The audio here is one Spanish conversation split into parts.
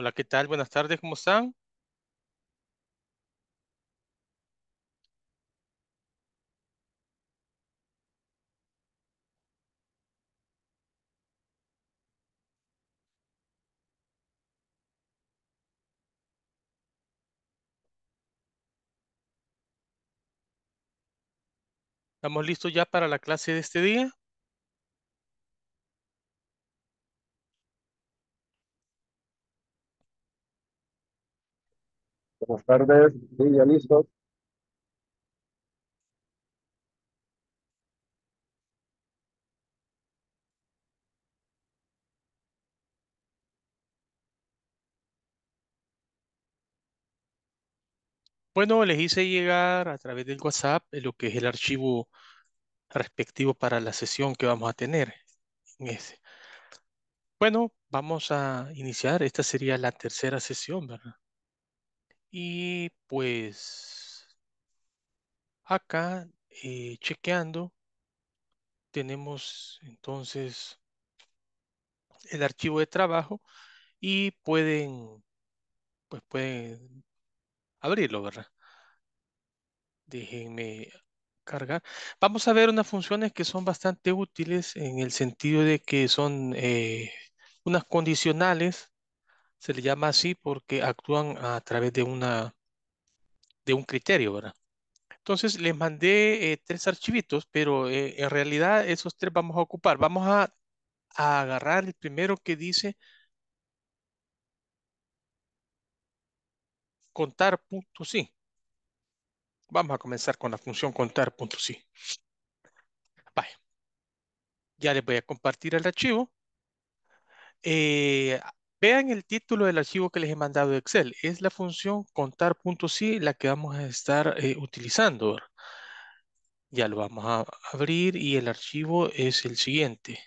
Hola, ¿qué tal? Buenas tardes, ¿cómo están? ¿Estamos listos ya para la clase de este día? Buenas tardes, sí, listo. Bueno, les hice llegar a través del WhatsApp eh, lo que es el archivo respectivo para la sesión que vamos a tener. en ese. Bueno, vamos a iniciar. Esta sería la tercera sesión, ¿verdad? Y pues acá eh, chequeando tenemos entonces el archivo de trabajo y pueden pues pueden abrirlo, ¿verdad? Déjenme cargar. Vamos a ver unas funciones que son bastante útiles en el sentido de que son eh, unas condicionales se le llama así porque actúan a través de, una, de un criterio, ¿verdad? Entonces les mandé eh, tres archivitos, pero eh, en realidad esos tres vamos a ocupar. Vamos a, agarrar el primero que dice contar Vamos a comenzar con la función contar punto sí. Ya les voy a compartir el archivo. Eh, Vean el título del archivo que les he mandado de Excel. Es la función contar.si la que vamos a estar eh, utilizando. Ya lo vamos a abrir y el archivo es el siguiente.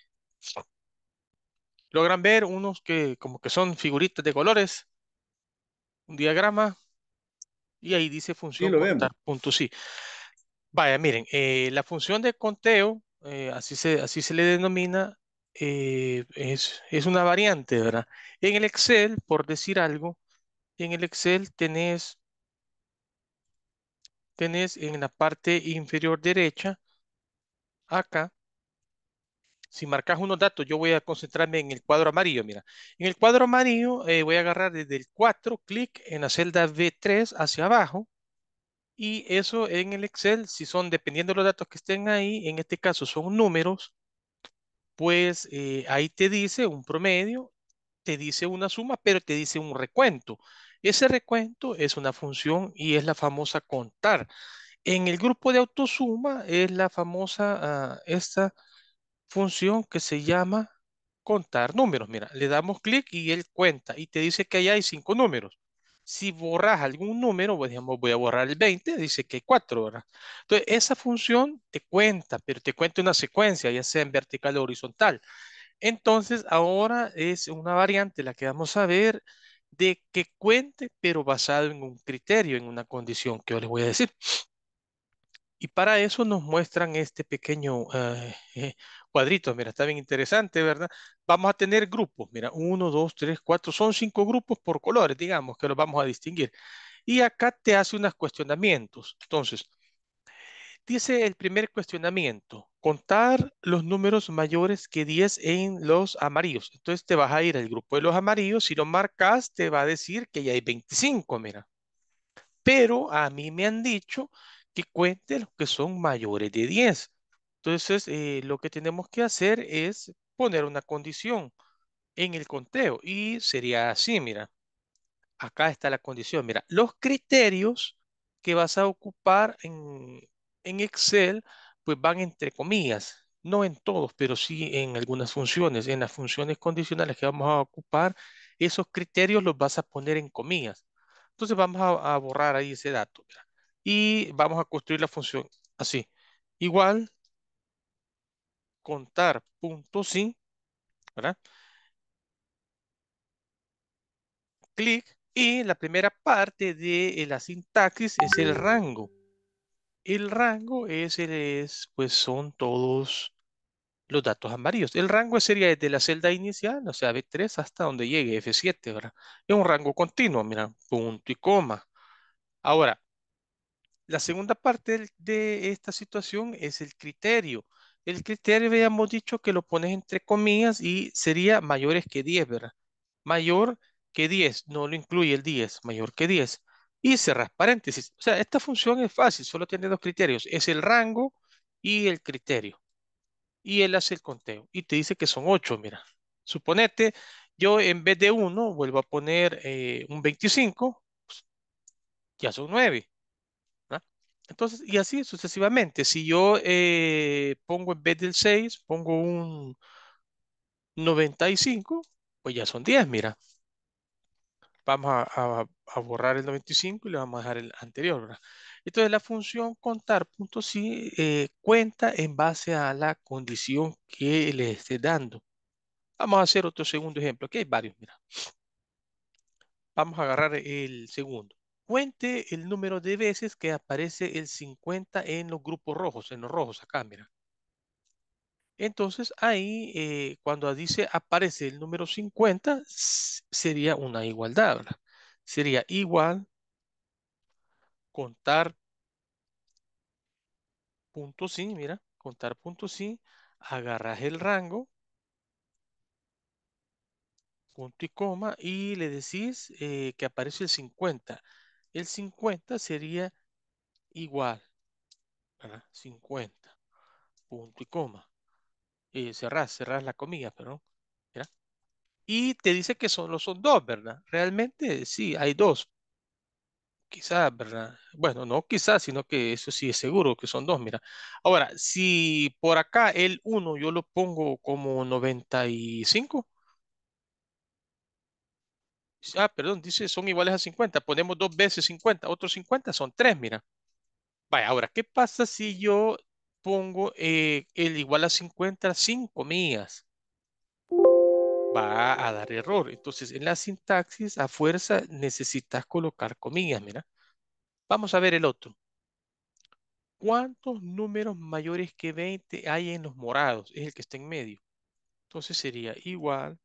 Logran ver unos que como que son figuritas de colores. Un diagrama. Y ahí dice función contar.si. Vaya, miren, eh, la función de conteo, eh, así, se, así se le denomina, eh, es, una variante, ¿verdad? En el Excel, por decir algo, en el Excel tenés, tenés en la parte inferior derecha, acá, si marcas unos datos, yo voy a concentrarme en el cuadro amarillo, mira. En el cuadro amarillo eh, voy a agarrar desde el 4, clic en la celda B3 hacia abajo, y eso en el Excel, si son, dependiendo de los datos que estén ahí, en este caso son números, pues eh, ahí te dice un promedio, te dice una suma, pero te dice un recuento. Ese recuento es una función y es la famosa contar. En el grupo de autosuma es la famosa, ah, esta función que se llama contar números. Mira, le damos clic y él cuenta y te dice que allá hay cinco números si borras algún número, pues, digamos, voy a borrar el 20, dice que hay 4 horas. Entonces, esa función te cuenta, pero te cuenta una secuencia, ya sea en vertical o horizontal. Entonces, ahora es una variante la que vamos a ver de que cuente, pero basado en un criterio, en una condición que yo les voy a decir. Y para eso nos muestran este pequeño eh, eh, cuadrito. Mira, está bien interesante, ¿verdad? Vamos a tener grupos. Mira, uno, dos, tres, cuatro. Son cinco grupos por colores, digamos, que los vamos a distinguir. Y acá te hace unos cuestionamientos. Entonces, dice el primer cuestionamiento. Contar los números mayores que 10 en los amarillos. Entonces te vas a ir al grupo de los amarillos. Si lo marcas, te va a decir que ya hay 25, mira. Pero a mí me han dicho que cuente los que son mayores de 10. Entonces, eh, lo que tenemos que hacer es poner una condición en el conteo y sería así, mira. Acá está la condición, mira, los criterios que vas a ocupar en, Excel, pues van entre comillas, no en todos, pero sí en algunas funciones, en las funciones condicionales que vamos a ocupar, esos criterios los vas a poner en comillas. Entonces vamos a, borrar ahí ese dato y vamos a construir la función así. Igual, contar punto sin. ¿verdad? Clic y la primera parte de eh, la sintaxis es el rango. El rango es, es pues son todos los datos amarillos. El rango sería desde la celda inicial, o sea, B3 hasta donde llegue F7, ¿verdad? Es un rango continuo, mira, punto y coma. Ahora, la segunda parte de esta situación es el criterio. El criterio, habíamos dicho que lo pones entre comillas y sería mayores que 10, ¿verdad? Mayor que 10, no lo incluye el 10, mayor que 10. Y cerras paréntesis. O sea, esta función es fácil, solo tiene dos criterios. Es el rango y el criterio. Y él hace el conteo. Y te dice que son 8, mira. Suponete, yo en vez de 1 vuelvo a poner eh, un 25, pues, ya son 9. Entonces, y así sucesivamente. Si yo eh, pongo en vez del 6, pongo un 95, pues ya son 10, mira. Vamos a, borrar el 95 y le vamos a dejar el anterior, Entonces, la función contar.si eh, cuenta en base a la condición que le esté dando. Vamos a hacer otro segundo ejemplo. Aquí hay varios, mira. Vamos a agarrar el segundo cuente el número de veces que aparece el 50 en los grupos rojos, en los rojos acá, mira. Entonces ahí, eh, cuando dice aparece el número 50, sería una igualdad, ¿verdad? Sería igual contar punto sí, mira, contar punto sí, agarras el rango, punto y coma, y le decís eh, que aparece el 50 el 50 sería igual, ¿verdad? 50, punto y coma. cerrar, eh, cerrar la comilla, perdón. Y te dice que solo son dos, ¿verdad? Realmente sí, hay dos. Quizás, ¿verdad? Bueno, no quizás, sino que eso sí es seguro que son dos, mira. Ahora, si por acá el 1 yo lo pongo como 95, Ah, perdón, dice son iguales a 50. Ponemos dos veces 50. Otros 50 son tres. mira. Vaya, ahora, ¿qué pasa si yo pongo eh, el igual a 50 sin comillas? Va a dar error. Entonces, en la sintaxis, a fuerza, necesitas colocar comillas, mira. Vamos a ver el otro. ¿Cuántos números mayores que 20 hay en los morados? Es el que está en medio. Entonces sería igual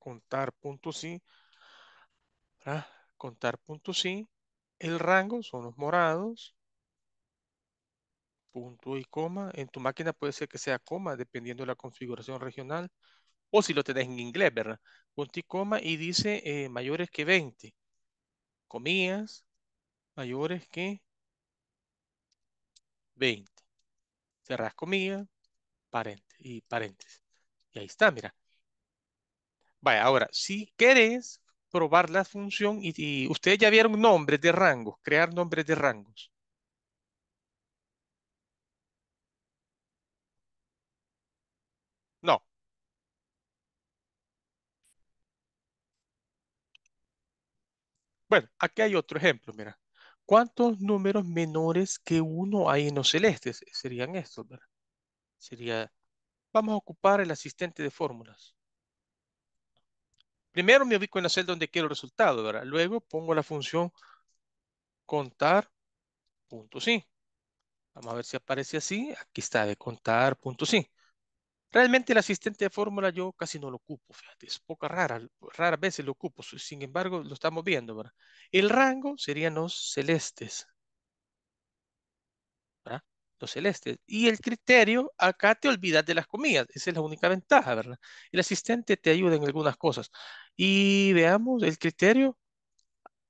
contar punto sí, contar punto sí, el rango son los morados, punto y coma, en tu máquina puede ser que sea coma, dependiendo de la configuración regional, o si lo tenés en inglés, ¿verdad? Punto y coma y dice eh, mayores que 20, comillas, mayores que 20, cerrás comillas, y paréntesis. Y ahí está, mira. Vaya, ahora, si querés probar la función y, ustedes ya vieron nombres de rangos, crear nombres de rangos. No. Bueno, aquí hay otro ejemplo, mira. ¿Cuántos números menores que uno hay en los celestes? Serían estos, ¿verdad? Sería, vamos a ocupar el asistente de fórmulas primero me ubico en la celda donde quiero el resultado, ¿verdad? Luego pongo la función contar punto Vamos a ver si aparece así. Aquí está de contar punto sí. Realmente el asistente de fórmula yo casi no lo ocupo, fíjate, es poca rara, raras veces lo ocupo, sin embargo lo estamos viendo, ¿verdad? El rango serían los celestes, celeste. celestes. Y el criterio, acá te olvidas de las comillas, esa es la única ventaja, ¿verdad? El asistente te ayuda en algunas cosas. Y veamos el criterio,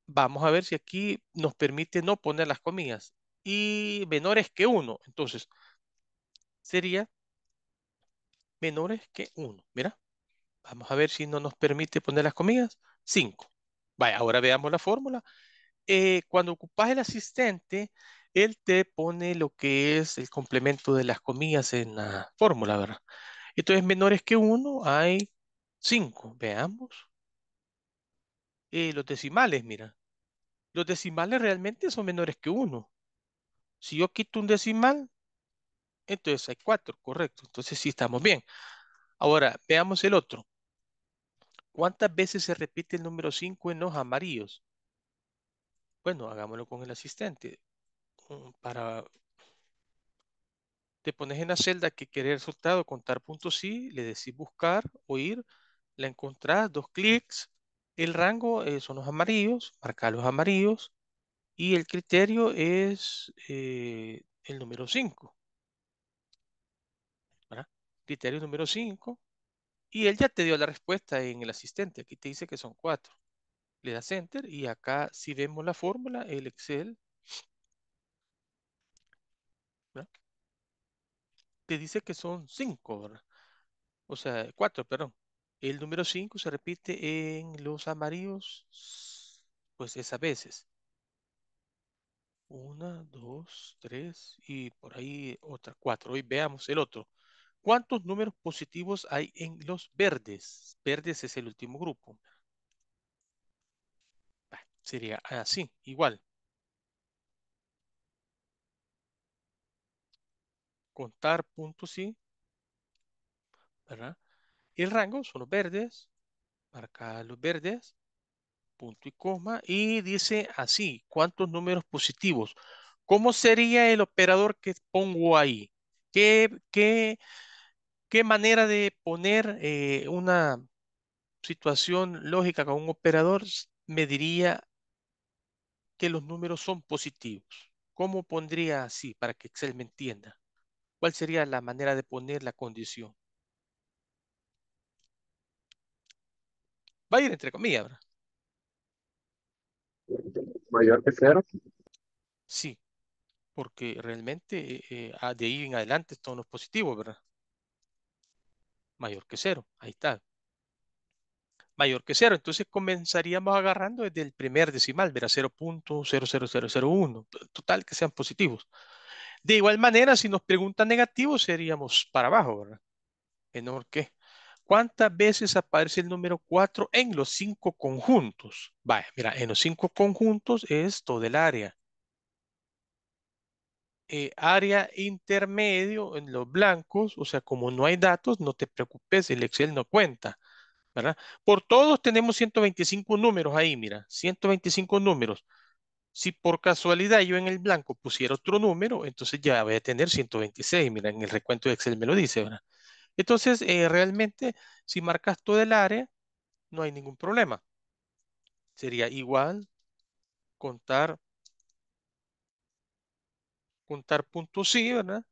vamos a ver si aquí nos permite no poner las comillas. Y menores que uno, entonces, sería menores que uno, mira. Vamos a ver si no nos permite poner las comillas. Cinco. Vaya, ahora veamos la fórmula. Eh, cuando ocupas el asistente, él te pone lo que es el complemento de las comillas en la fórmula, ¿verdad? Entonces, menores que 1 hay 5, veamos. Eh, los decimales, mira. Los decimales realmente son menores que 1. Si yo quito un decimal, entonces hay 4, correcto. Entonces sí estamos bien. Ahora, veamos el otro. ¿Cuántas veces se repite el número 5 en los amarillos? Bueno, hagámoslo con el asistente para... Te pones en la celda que querés resultado, contar puntos sí, le decís buscar o ir, la encontrás, dos clics, el rango eh, son los amarillos, marca los amarillos, y el criterio es eh, el número 5. Criterio número 5. Y él ya te dio la respuesta en el asistente. Aquí te dice que son 4. Le das enter y acá si vemos la fórmula, el Excel te dice que son cinco, O sea, cuatro, perdón. El número cinco se repite en los amarillos, pues es a veces. Una, dos, tres y por ahí otra, cuatro. Hoy veamos el otro. ¿Cuántos números positivos hay en los verdes? Verdes es el último grupo. Sería así, igual. contar puntos sí ¿verdad? Y el rango son los verdes, marca los verdes, punto y coma, y dice así, ¿cuántos números positivos? ¿Cómo sería el operador que pongo ahí? ¿Qué, qué, manera de poner eh, una situación lógica con un operador me diría que los números son positivos? ¿Cómo pondría así para que Excel me entienda? ¿Cuál sería la manera de poner la condición? Va a ir entre comillas, ¿verdad? ¿Mayor que cero? Sí, porque realmente eh, ah, de ahí en adelante son los positivos, ¿verdad? Mayor que cero, ahí está. Mayor que cero, entonces comenzaríamos agarrando desde el primer decimal, ¿verdad? 0.00001, total que sean positivos. De igual manera, si nos preguntan negativo, seríamos para abajo, ¿verdad? ¿Menor qué? ¿Cuántas veces aparece el número 4 en los cinco conjuntos? Vaya, mira, en los cinco conjuntos es todo el área. Eh, área intermedio en los blancos, o sea, como no hay datos, no te preocupes, el Excel no cuenta. ¿verdad? Por todos tenemos 125 números ahí, mira, 125 números. Si por casualidad yo en el blanco pusiera otro número, entonces ya voy a tener 126. Mira, en el recuento de Excel me lo dice, ¿verdad? Entonces, eh, realmente, si marcas todo el área, no hay ningún problema. Sería igual contar, contar punto sí, ¿verdad?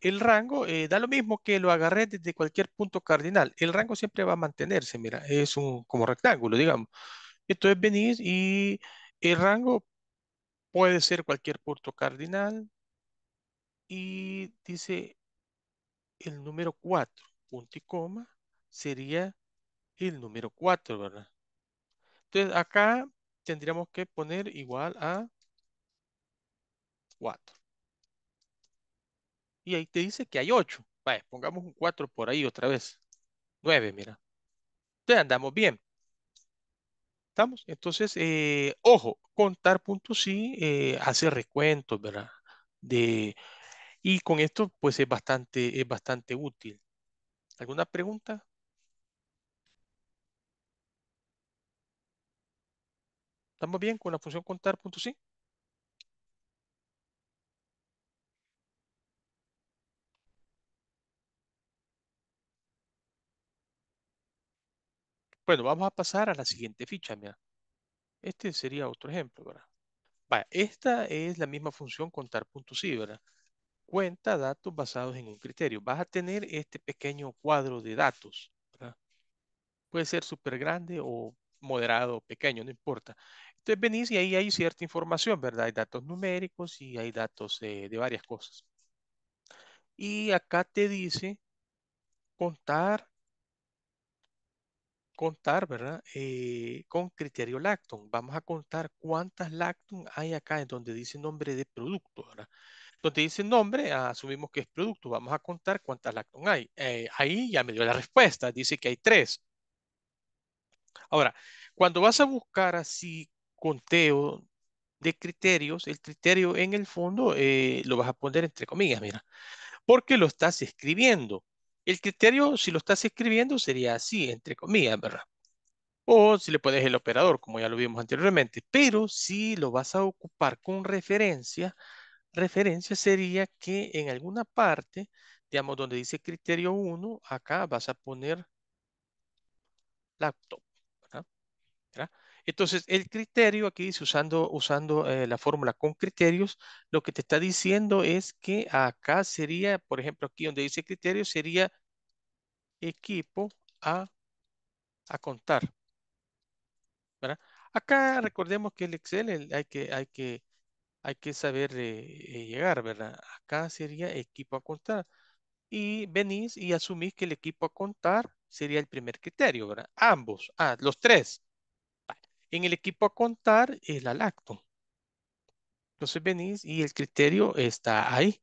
El rango eh, da lo mismo que lo agarré desde cualquier punto cardinal. El rango siempre va a mantenerse, mira, es un como rectángulo, digamos. Entonces venir y el rango puede ser cualquier punto cardinal. Y dice el número 4, punto y coma, sería el número 4, ¿verdad? Entonces acá tendríamos que poner igual a 4. Y ahí te dice que hay 8. Vale, pongamos un 4 por ahí otra vez. 9, mira. Entonces andamos bien. Entonces, eh, ojo, contar puntos eh, hace recuentos, ¿verdad? De, y con esto, pues es bastante, es bastante útil. ¿Alguna pregunta? ¿Estamos bien con la función contar sí? Bueno, vamos a pasar a la siguiente ficha, mira. Este sería otro ejemplo, ¿verdad? Vaya, esta es la misma función contar ¿verdad? Cuenta datos basados en un criterio. Vas a tener este pequeño cuadro de datos, ¿verdad? Puede ser súper grande o moderado o pequeño, no importa. Entonces venís y ahí hay cierta información, ¿verdad? Hay datos numéricos y hay datos eh, de varias cosas. Y acá te dice contar contar, ¿verdad? Eh, con criterio Lacton. Vamos a contar cuántas Lacton hay acá en donde dice nombre de producto, ¿verdad? Donde dice nombre, ah, asumimos que es producto. Vamos a contar cuántas Lacton hay. Eh, ahí ya me dio la respuesta. Dice que hay tres. Ahora, cuando vas a buscar así conteo de criterios, el criterio en el fondo eh, lo vas a poner entre comillas, mira, porque lo estás escribiendo. El criterio, si lo estás escribiendo, sería así, entre comillas, ¿verdad? O si le pones el operador, como ya lo vimos anteriormente. Pero si lo vas a ocupar con referencia, referencia sería que en alguna parte, digamos, donde dice criterio 1, acá vas a poner laptop. ¿verdad? ¿verdad? Entonces, el criterio aquí dice, usando, usando eh, la fórmula con criterios, lo que te está diciendo es que acá sería, por ejemplo, aquí donde dice criterio, sería equipo a, contar. Acá recordemos que el Excel hay, que, hay, que, hay que saber eh, eh, llegar, ¿verdad? Acá sería equipo a contar. Y venís y asumís que el equipo a contar sería el primer criterio, ¿verdad? Ambos, ah, los tres. En el equipo a contar es la lacto. Entonces venís y el criterio está ahí.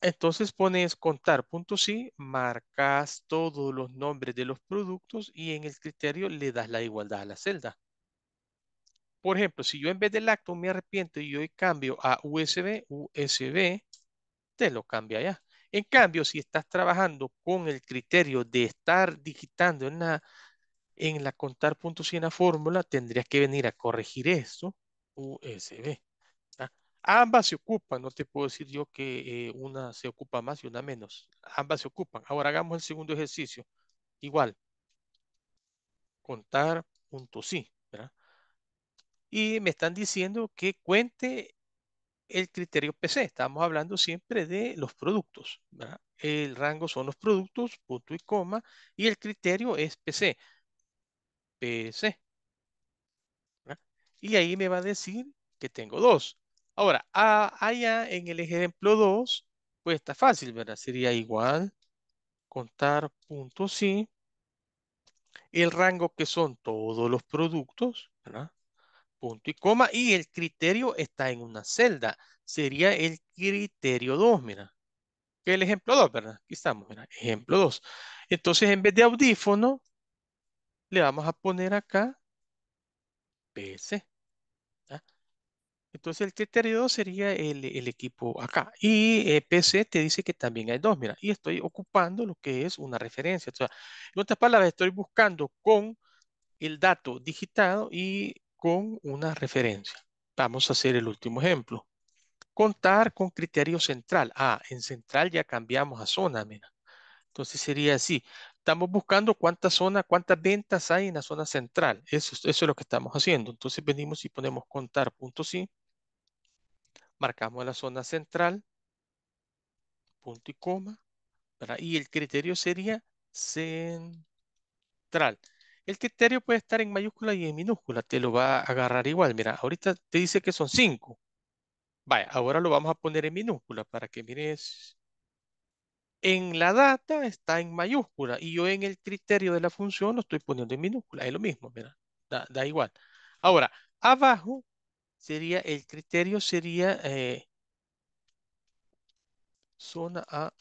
Entonces pones contar punto sí, marcas todos los nombres de los productos y en el criterio le das la igualdad a la celda. Por ejemplo, si yo en vez de lacto me arrepiento y yo cambio a USB, USB, te lo cambia ya. En cambio, si estás trabajando con el criterio de estar digitando en la en la contar y en la fórmula tendrías que venir a corregir esto, USB. Ambas se ocupan, no te puedo decir yo que eh, una se ocupa más y una menos. Ambas se ocupan. Ahora hagamos el segundo ejercicio. Igual, contar y, Y me están diciendo que cuente el criterio PC. Estamos hablando siempre de los productos. El rango son los productos, punto y coma, y el criterio es PC. PC. Y ahí me va a decir que tengo dos. Ahora, ah, allá en el ejemplo 2, pues está fácil, ¿verdad? Sería igual contar punto sí, el rango que son todos los productos, ¿verdad? punto y coma, y el criterio está en una celda. Sería el criterio 2, mira. Que el ejemplo 2, ¿verdad? Aquí estamos, mira, ejemplo 2. Entonces, en vez de audífono, le vamos a poner acá PC. Entonces el criterio sería el, el, equipo acá. Y eh, PC te dice que también hay dos, mira. Y estoy ocupando lo que es una referencia. en otras palabras, estoy buscando con el dato digitado y con una referencia. Vamos a hacer el último ejemplo. Contar con criterio central. Ah, en central ya cambiamos a zona, mira. Entonces sería así estamos buscando cuántas zonas, cuántas ventas hay en la zona central. Eso, eso es lo que estamos haciendo. Entonces venimos y ponemos contar punto sí. Marcamos la zona central, punto y coma. Y el criterio sería central. El criterio puede estar en mayúscula y en minúscula. Te lo va a agarrar igual. Mira, ahorita te dice que son cinco. Vaya, ahora lo vamos a poner en minúscula para que mires en la data está en mayúscula y yo en el criterio de la función lo estoy poniendo en minúscula. Es lo mismo, mira, da, igual. Ahora, abajo sería el criterio, sería eh, zona a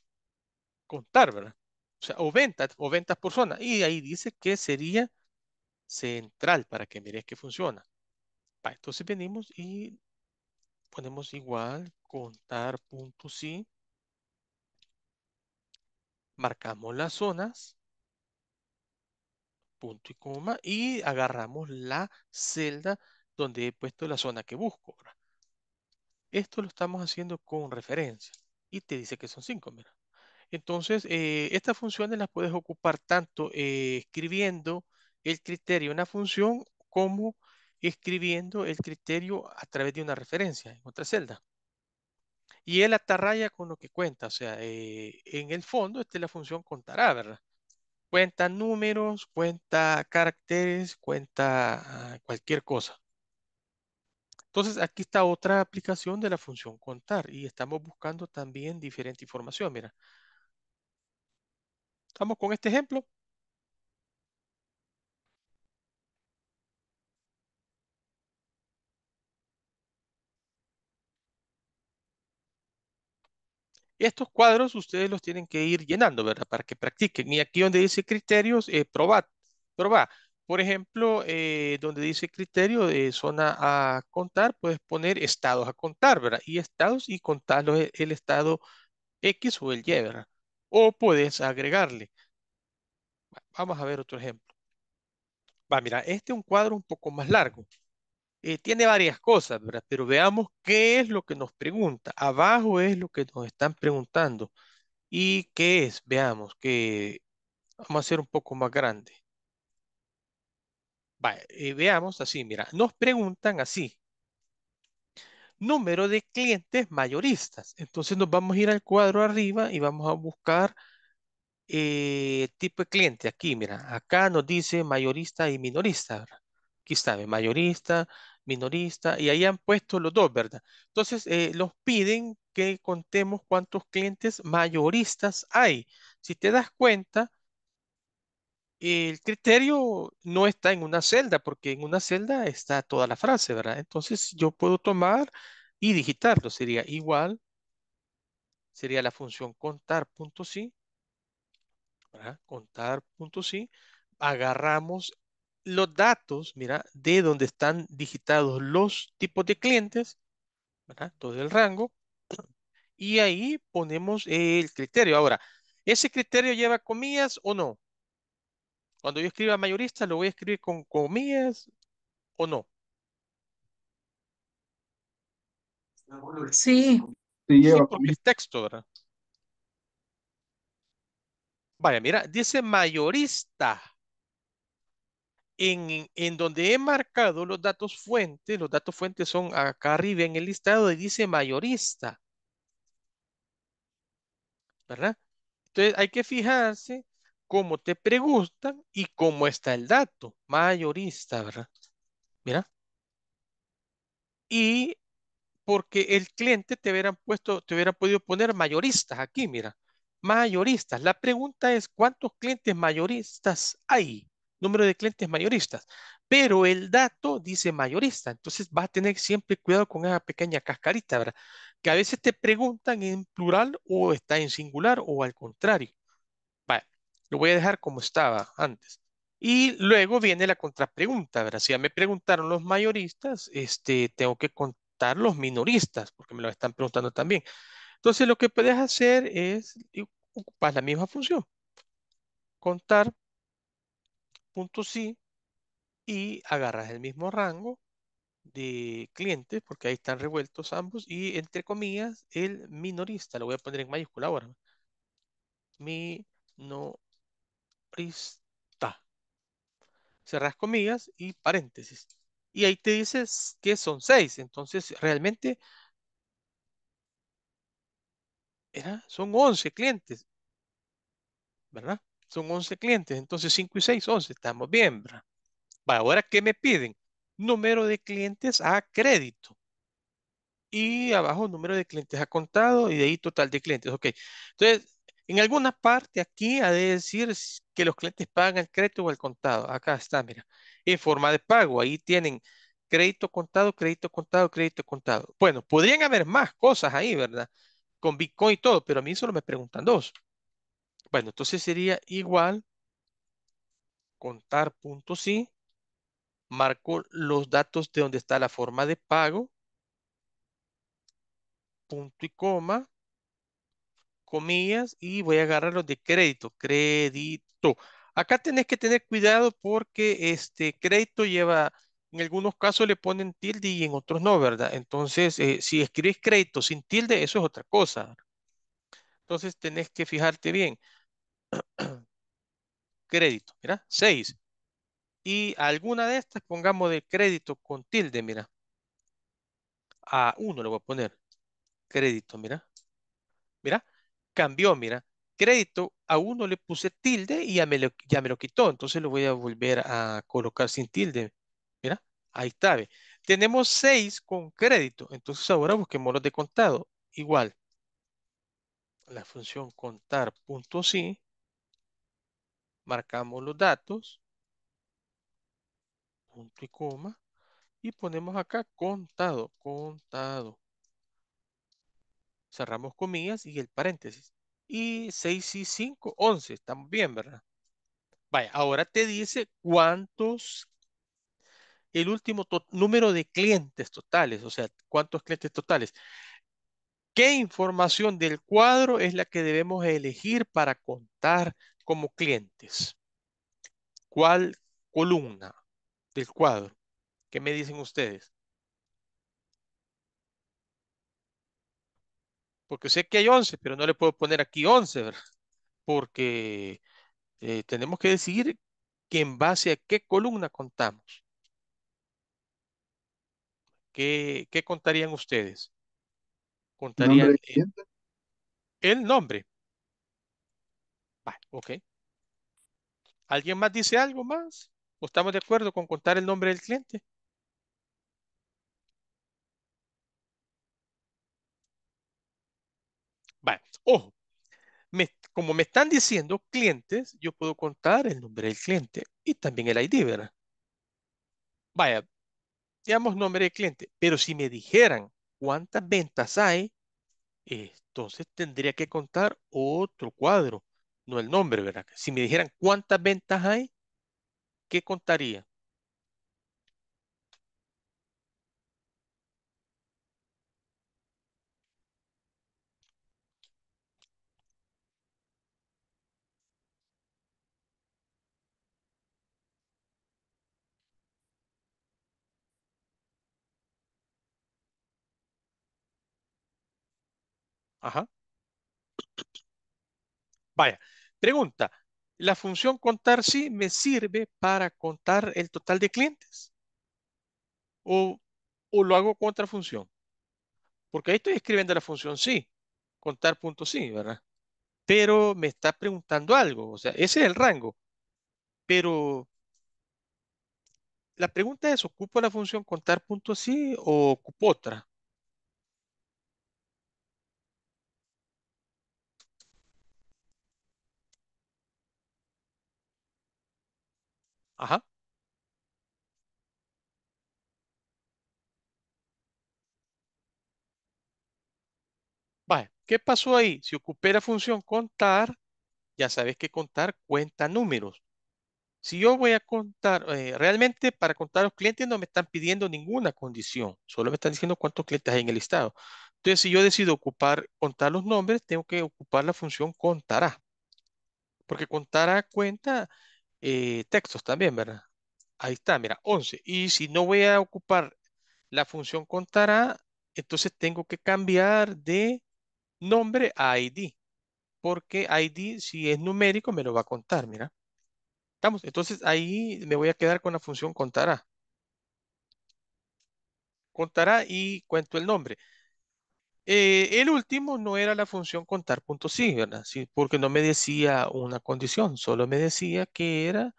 contar, ¿verdad? O sea, ventas, por zona. Y ahí dice que sería central para que miréis que funciona. Entonces venimos y ponemos igual contar sí marcamos las zonas, punto y coma, y agarramos la celda donde he puesto la zona que busco. ahora Esto lo estamos haciendo con referencia y te dice que son cinco. mira. Entonces, eh, estas funciones las puedes ocupar tanto eh, escribiendo el criterio en una función como escribiendo el criterio a través de una referencia en otra celda. Y él atarraya con lo que cuenta, o sea, eh, en el fondo esta es la función contará, ¿verdad? Cuenta números, cuenta caracteres, cuenta ah, cualquier cosa. Entonces, aquí está otra aplicación de la función contar y estamos buscando también diferente información. Mira, estamos con este ejemplo. Estos cuadros ustedes los tienen que ir llenando, ¿verdad? Para que practiquen. Y aquí donde dice criterios, eh, probad, Por ejemplo, eh, donde dice criterio de eh, zona a contar, puedes poner estados a contar, ¿verdad? Y estados y contar el, el estado X o el Y, ¿verdad? O puedes agregarle. Vamos a ver otro ejemplo. Va, mira, este es un cuadro un poco más largo. Eh, tiene varias cosas, ¿verdad? Pero veamos qué es lo que nos pregunta. Abajo es lo que nos están preguntando. ¿Y qué es? Veamos que vamos a hacer un poco más grande. Eh, veamos así, mira, nos preguntan así. Número de clientes mayoristas. Entonces nos vamos a ir al cuadro arriba y vamos a buscar eh, tipo de cliente. Aquí, mira, acá nos dice mayorista y minorista. Aquí está, mayorista, minorista, y ahí han puesto los dos, ¿verdad? Entonces, eh, los piden que contemos cuántos clientes mayoristas hay. Si te das cuenta, el criterio no está en una celda, porque en una celda está toda la frase, ¿verdad? Entonces, yo puedo tomar y digitarlo. Sería igual, sería la función contar punto Contar punto Agarramos los datos, mira, de donde están digitados los tipos de clientes, ¿verdad? todo el rango, y ahí ponemos el criterio. Ahora, ¿ese criterio lleva comillas o no? Cuando yo escriba mayorista, ¿lo voy a escribir con comillas o no? Sí. Sí, texto, ¿verdad? Vaya, mira, dice mayorista en, donde he marcado los datos fuentes, los datos fuentes son acá arriba en el listado y dice mayorista. ¿Verdad? Entonces hay que fijarse cómo te preguntan y cómo está el dato. Mayorista, ¿verdad? Mira. Y porque el cliente te hubieran puesto, te hubieran podido poner mayoristas aquí, mira. Mayoristas. La pregunta es, ¿cuántos clientes mayoristas hay? número de clientes mayoristas, pero el dato dice mayorista, entonces vas a tener siempre cuidado con esa pequeña cascarita, ¿verdad? Que a veces te preguntan en plural o está en singular o al contrario. Vale, lo voy a dejar como estaba antes. Y luego viene la contrapregunta, ¿verdad? Si ya me preguntaron los mayoristas, este, tengo que contar los minoristas, porque me lo están preguntando también. Entonces lo que puedes hacer es ocupar la misma función. Contar sí y agarras el mismo rango de clientes, porque ahí están revueltos ambos, y entre comillas, el minorista, lo voy a poner en mayúscula ahora. Minorista. Cerras comillas y paréntesis. Y ahí te dices que son seis. Entonces, realmente son 11 clientes. ¿Verdad? son 11 clientes, entonces 5 y 6, 11, estamos bien. Ahora, ¿qué me piden? Número de clientes a crédito. Y abajo, número de clientes a contado y de ahí total de clientes. Ok, entonces, en alguna parte aquí ha de decir que los clientes pagan al crédito o al contado. Acá está, mira, en forma de pago. Ahí tienen crédito contado, crédito contado, crédito contado. Bueno, podrían haber más cosas ahí, ¿verdad? Con Bitcoin y todo, pero a mí solo me preguntan dos. Bueno, entonces sería igual contar punto sí. Marco los datos de donde está la forma de pago. Punto y coma. Comillas. Y voy a agarrar los de crédito. Crédito. Acá tenés que tener cuidado porque este crédito lleva, en algunos casos le ponen tilde y en otros no, ¿verdad? Entonces, eh, si escribes crédito sin tilde, eso es otra cosa. Entonces, tenés que fijarte bien. crédito, mira, 6. Y alguna de estas, pongamos de crédito con tilde, mira. A 1 le voy a poner. Crédito, mira. Mira, cambió, mira. Crédito a 1 le puse tilde y ya me, lo, quitó. Entonces lo voy a volver a colocar sin tilde. Mira, ahí está. Tenemos 6 con crédito. Entonces ahora busquemos los de contado. Igual. La función contar punto sí marcamos los datos, punto y coma, y ponemos acá contado, contado. Cerramos comillas y el paréntesis. Y 6 y 5, 11. Estamos bien, ¿verdad? Vaya, ahora te dice cuántos, el último número de clientes totales, o sea, cuántos clientes totales. ¿Qué información del cuadro es la que debemos elegir para contar como clientes. ¿Cuál columna del cuadro? ¿Qué me dicen ustedes? Porque sé que hay 11, pero no le puedo poner aquí 11, ¿verdad? Porque eh, tenemos que decidir que en base a qué columna contamos. ¿Qué, contarían ustedes? Contarían eh, el, el nombre ok. ¿Alguien más dice algo más? ¿O estamos de acuerdo con contar el nombre del cliente? Vale, ojo. como me están diciendo clientes, yo puedo contar el nombre del cliente y también el ID, ¿verdad? Vaya, digamos nombre de cliente, pero si me dijeran cuántas ventas hay, entonces tendría que contar otro cuadro no el nombre, ¿verdad? Si me dijeran cuántas ventas hay, ¿qué contaría? Ajá. Vaya, Pregunta, ¿la función contar sí me sirve para contar el total de clientes? ¿O, lo hago con otra función? Porque ahí estoy escribiendo la función sí, contar punto ¿verdad? Pero me está preguntando algo, o sea, ese es el rango. Pero la pregunta es, ¿ocupo la función contar punto o ocupo otra? Ajá. Vale, ¿qué pasó ahí? Si ocupé la función contar, ya sabes que contar cuenta números. Si yo voy a contar, eh, realmente para contar los clientes no me están pidiendo ninguna condición, solo me están diciendo cuántos clientes hay en el listado. Entonces, si yo decido ocupar, contar los nombres, tengo que ocupar la función contará. Porque contará cuenta eh, textos también, ¿verdad? Ahí está, mira, 11. Y si no voy a ocupar la función contará, entonces tengo que cambiar de nombre a ID. Porque ID, si es numérico, me lo va a contar, mira. ¿Estamos? Entonces ahí me voy a quedar con la función contará. Contará y cuento el nombre. Eh, el último no era la función contar puntos sí, ¿verdad? porque no me decía una condición, solo me decía que era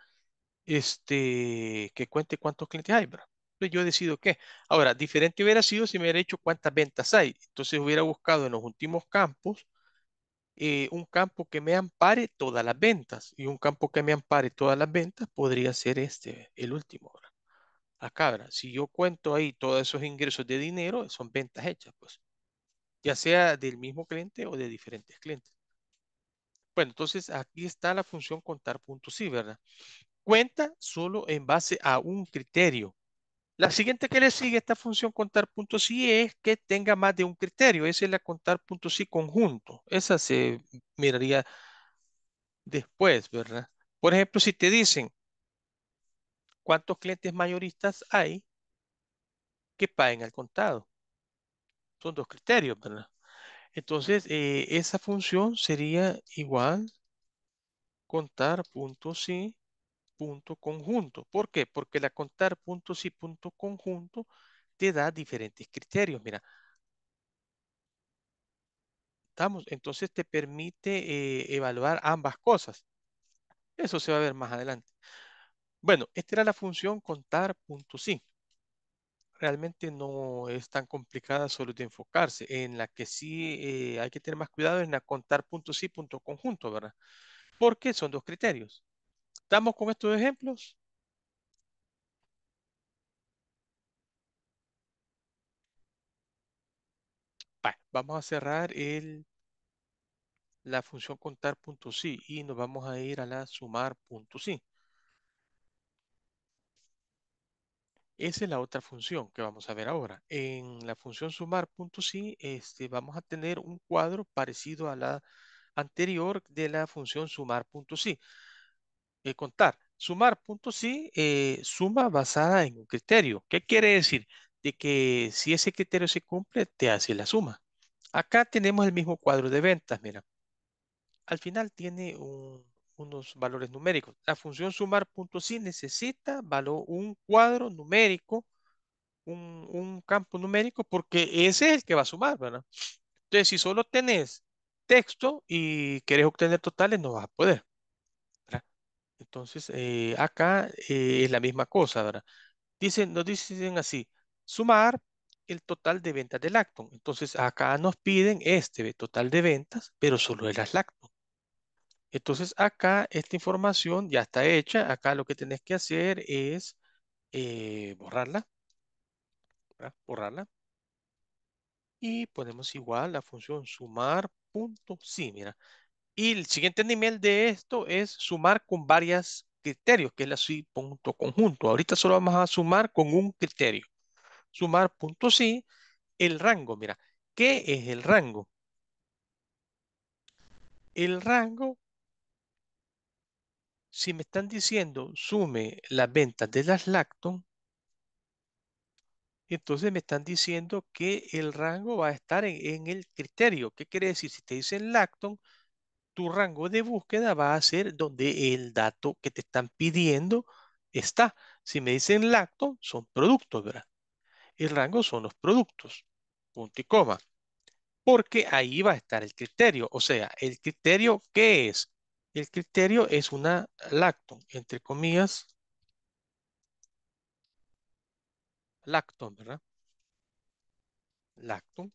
este, que cuente cuántos clientes hay, ¿verdad? Entonces yo decidido qué. Ahora, diferente hubiera sido si me hubiera hecho cuántas ventas hay. Entonces hubiera buscado en los últimos campos eh, un campo que me ampare todas las ventas. Y un campo que me ampare todas las ventas podría ser este, el último, Acá, Si yo cuento ahí todos esos ingresos de dinero, son ventas hechas, pues ya sea del mismo cliente o de diferentes clientes. Bueno, entonces aquí está la función contar ¿verdad? Cuenta solo en base a un criterio. La siguiente que le sigue esta función contar es que tenga más de un criterio. Esa es la contar conjunto. Esa se miraría después, ¿verdad? Por ejemplo, si te dicen cuántos clientes mayoristas hay que paguen al contado son dos criterios, ¿verdad? Entonces, eh, esa función sería igual contar puntos punto conjunto. ¿Por qué? Porque la contar punto conjunto te da diferentes criterios. Mira, estamos, entonces te permite eh, evaluar ambas cosas. Eso se va a ver más adelante. Bueno, esta era la función contar punto realmente no es tan complicada solo de enfocarse. En la que sí eh, hay que tener más cuidado es en contar puntos sí, punto conjunto, ¿verdad? Porque son dos criterios. ¿Estamos con estos ejemplos? Vale, vamos a cerrar el, la función contar sí y nos vamos a ir a la sumar Esa es la otra función que vamos a ver ahora. En la función sumar.si este, vamos a tener un cuadro parecido a la anterior de la función sumar.si. Eh, contar. Sumar.si eh, suma basada en un criterio. ¿Qué quiere decir? De que si ese criterio se cumple, te hace la suma. Acá tenemos el mismo cuadro de ventas, mira. Al final tiene un, unos valores numéricos. La función sumar punto necesita valor, un cuadro numérico, un, campo numérico, porque ese es el que va a sumar, ¿verdad? Entonces, si solo tenés texto y querés obtener totales, no vas a poder. Entonces, eh, acá eh, es la misma cosa, ¿verdad? Dicen, nos dicen así, sumar el total de ventas de Lacton. Entonces, acá nos piden este total de ventas, pero solo de las Lacton. Entonces acá esta información ya está hecha. Acá lo que tenés que hacer es eh, borrarla. Borrarla. Y ponemos igual la función sumar punto. Sí, mira. Y el siguiente nivel de esto es sumar con varios criterios, que es la sí punto conjunto. Ahorita solo vamos a sumar con un criterio. Sumar punto sí, el rango. Mira, ¿qué es el rango? El rango si me están diciendo sume las ventas de las Lacton, entonces me están diciendo que el rango va a estar en, el criterio. ¿Qué quiere decir? Si te dicen Lacton, tu rango de búsqueda va a ser donde el dato que te están pidiendo está. Si me dicen Lacton, son productos, ¿verdad? El rango son los productos, punto y coma. Porque ahí va a estar el criterio. O sea, el criterio, ¿qué es? El criterio es una lacton, entre comillas, lacton, ¿verdad? Lacton,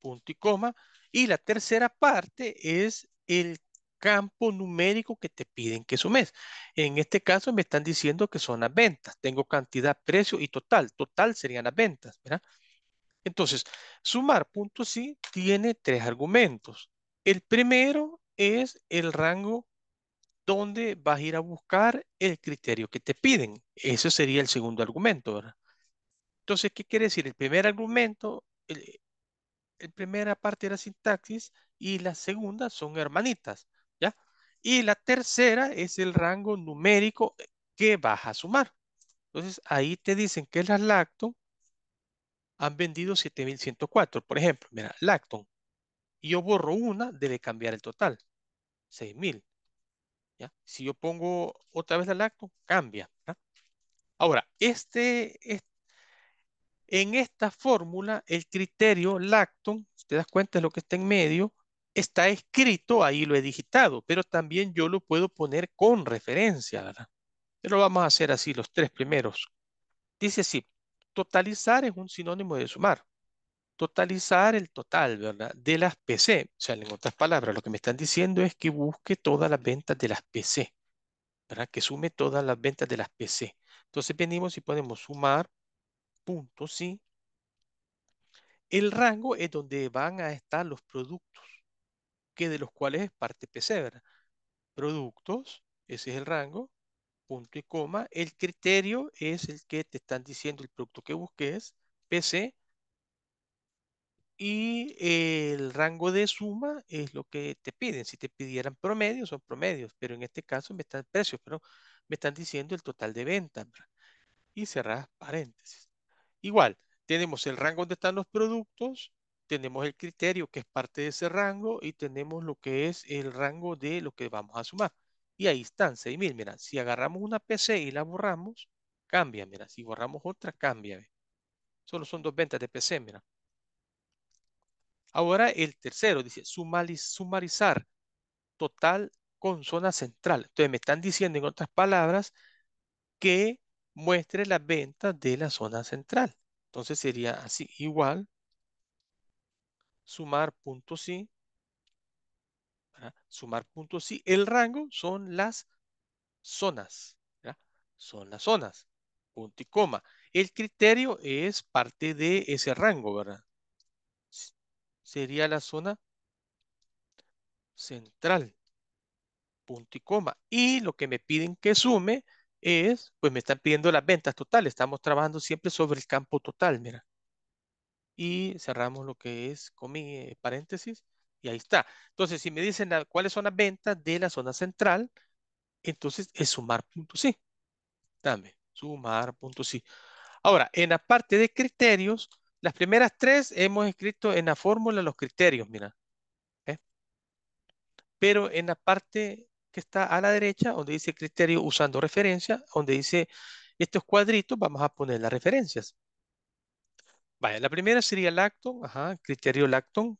punto y coma. Y la tercera parte es el campo numérico que te piden que sumes. En este caso me están diciendo que son las ventas. Tengo cantidad, precio y total. Total serían las ventas, ¿verdad? Entonces, sumar punto sí tiene tres argumentos. El primero es el rango donde vas a ir a buscar el criterio que te piden. Ese sería el segundo argumento, ¿verdad? Entonces, ¿qué quiere decir? El primer argumento, el, primera parte era sintaxis y la segunda son hermanitas, ¿ya? Y la tercera es el rango numérico que vas a sumar. Entonces, ahí te dicen que las Lacton han vendido 7104, por ejemplo, mira, Lacton y yo borro una, debe cambiar el total. 6000. ¿Ya? Si yo pongo otra vez la lacto, cambia. Ahora, este, en esta fórmula, el criterio lacton, si te das cuenta es lo que está en medio, está escrito, ahí lo he digitado, pero también yo lo puedo poner con referencia, ¿verdad? Pero vamos a hacer así los tres primeros. Dice así, totalizar es un sinónimo de sumar totalizar el total, ¿verdad? De las PC. O sea, en otras palabras, lo que me están diciendo es que busque todas las ventas de las PC, ¿verdad? Que sume todas las ventas de las PC. Entonces venimos y podemos sumar punto, ¿sí? El rango es donde van a estar los productos, que de los cuales es parte PC, ¿verdad? Productos, ese es el rango, punto y coma. El criterio es el que te están diciendo el producto que busques, PC, y el rango de suma es lo que te piden. Si te pidieran promedios, son promedios, pero en este caso me están precios, pero me están diciendo el total de ventas. Y cerrar paréntesis. Igual, tenemos el rango donde están los productos, tenemos el criterio que es parte de ese rango y tenemos lo que es el rango de lo que vamos a sumar. Y ahí están, 6.000. Mira, si agarramos una PC y la borramos, cambia. Mira, si borramos otra, cambia. Solo son dos ventas de PC, mira. Ahora el tercero dice sumarizar total con zona central. Entonces me están diciendo en otras palabras que muestre la venta de la zona central. Entonces sería así, igual, sumar punto sí, sumar punto sí. El rango son las zonas, son las zonas, punto y coma. El criterio es parte de ese rango, ¿verdad? sería la zona central. Punto y coma. Y lo que me piden que sume es, pues me están pidiendo las ventas totales. Estamos trabajando siempre sobre el campo total, mira. Y cerramos lo que es, comí, eh, paréntesis, y ahí está. Entonces, si me dicen cuáles son las ventas de la zona central, entonces es sumar punto sí. Dame, sumar punto sí. Ahora, en la parte de criterios, las primeras tres hemos escrito en la fórmula los criterios, mira. ¿eh? Pero en la parte que está a la derecha, donde dice criterio usando referencia, donde dice estos cuadritos, vamos a poner las referencias. Vaya, la primera sería Lacton, criterio Lacton.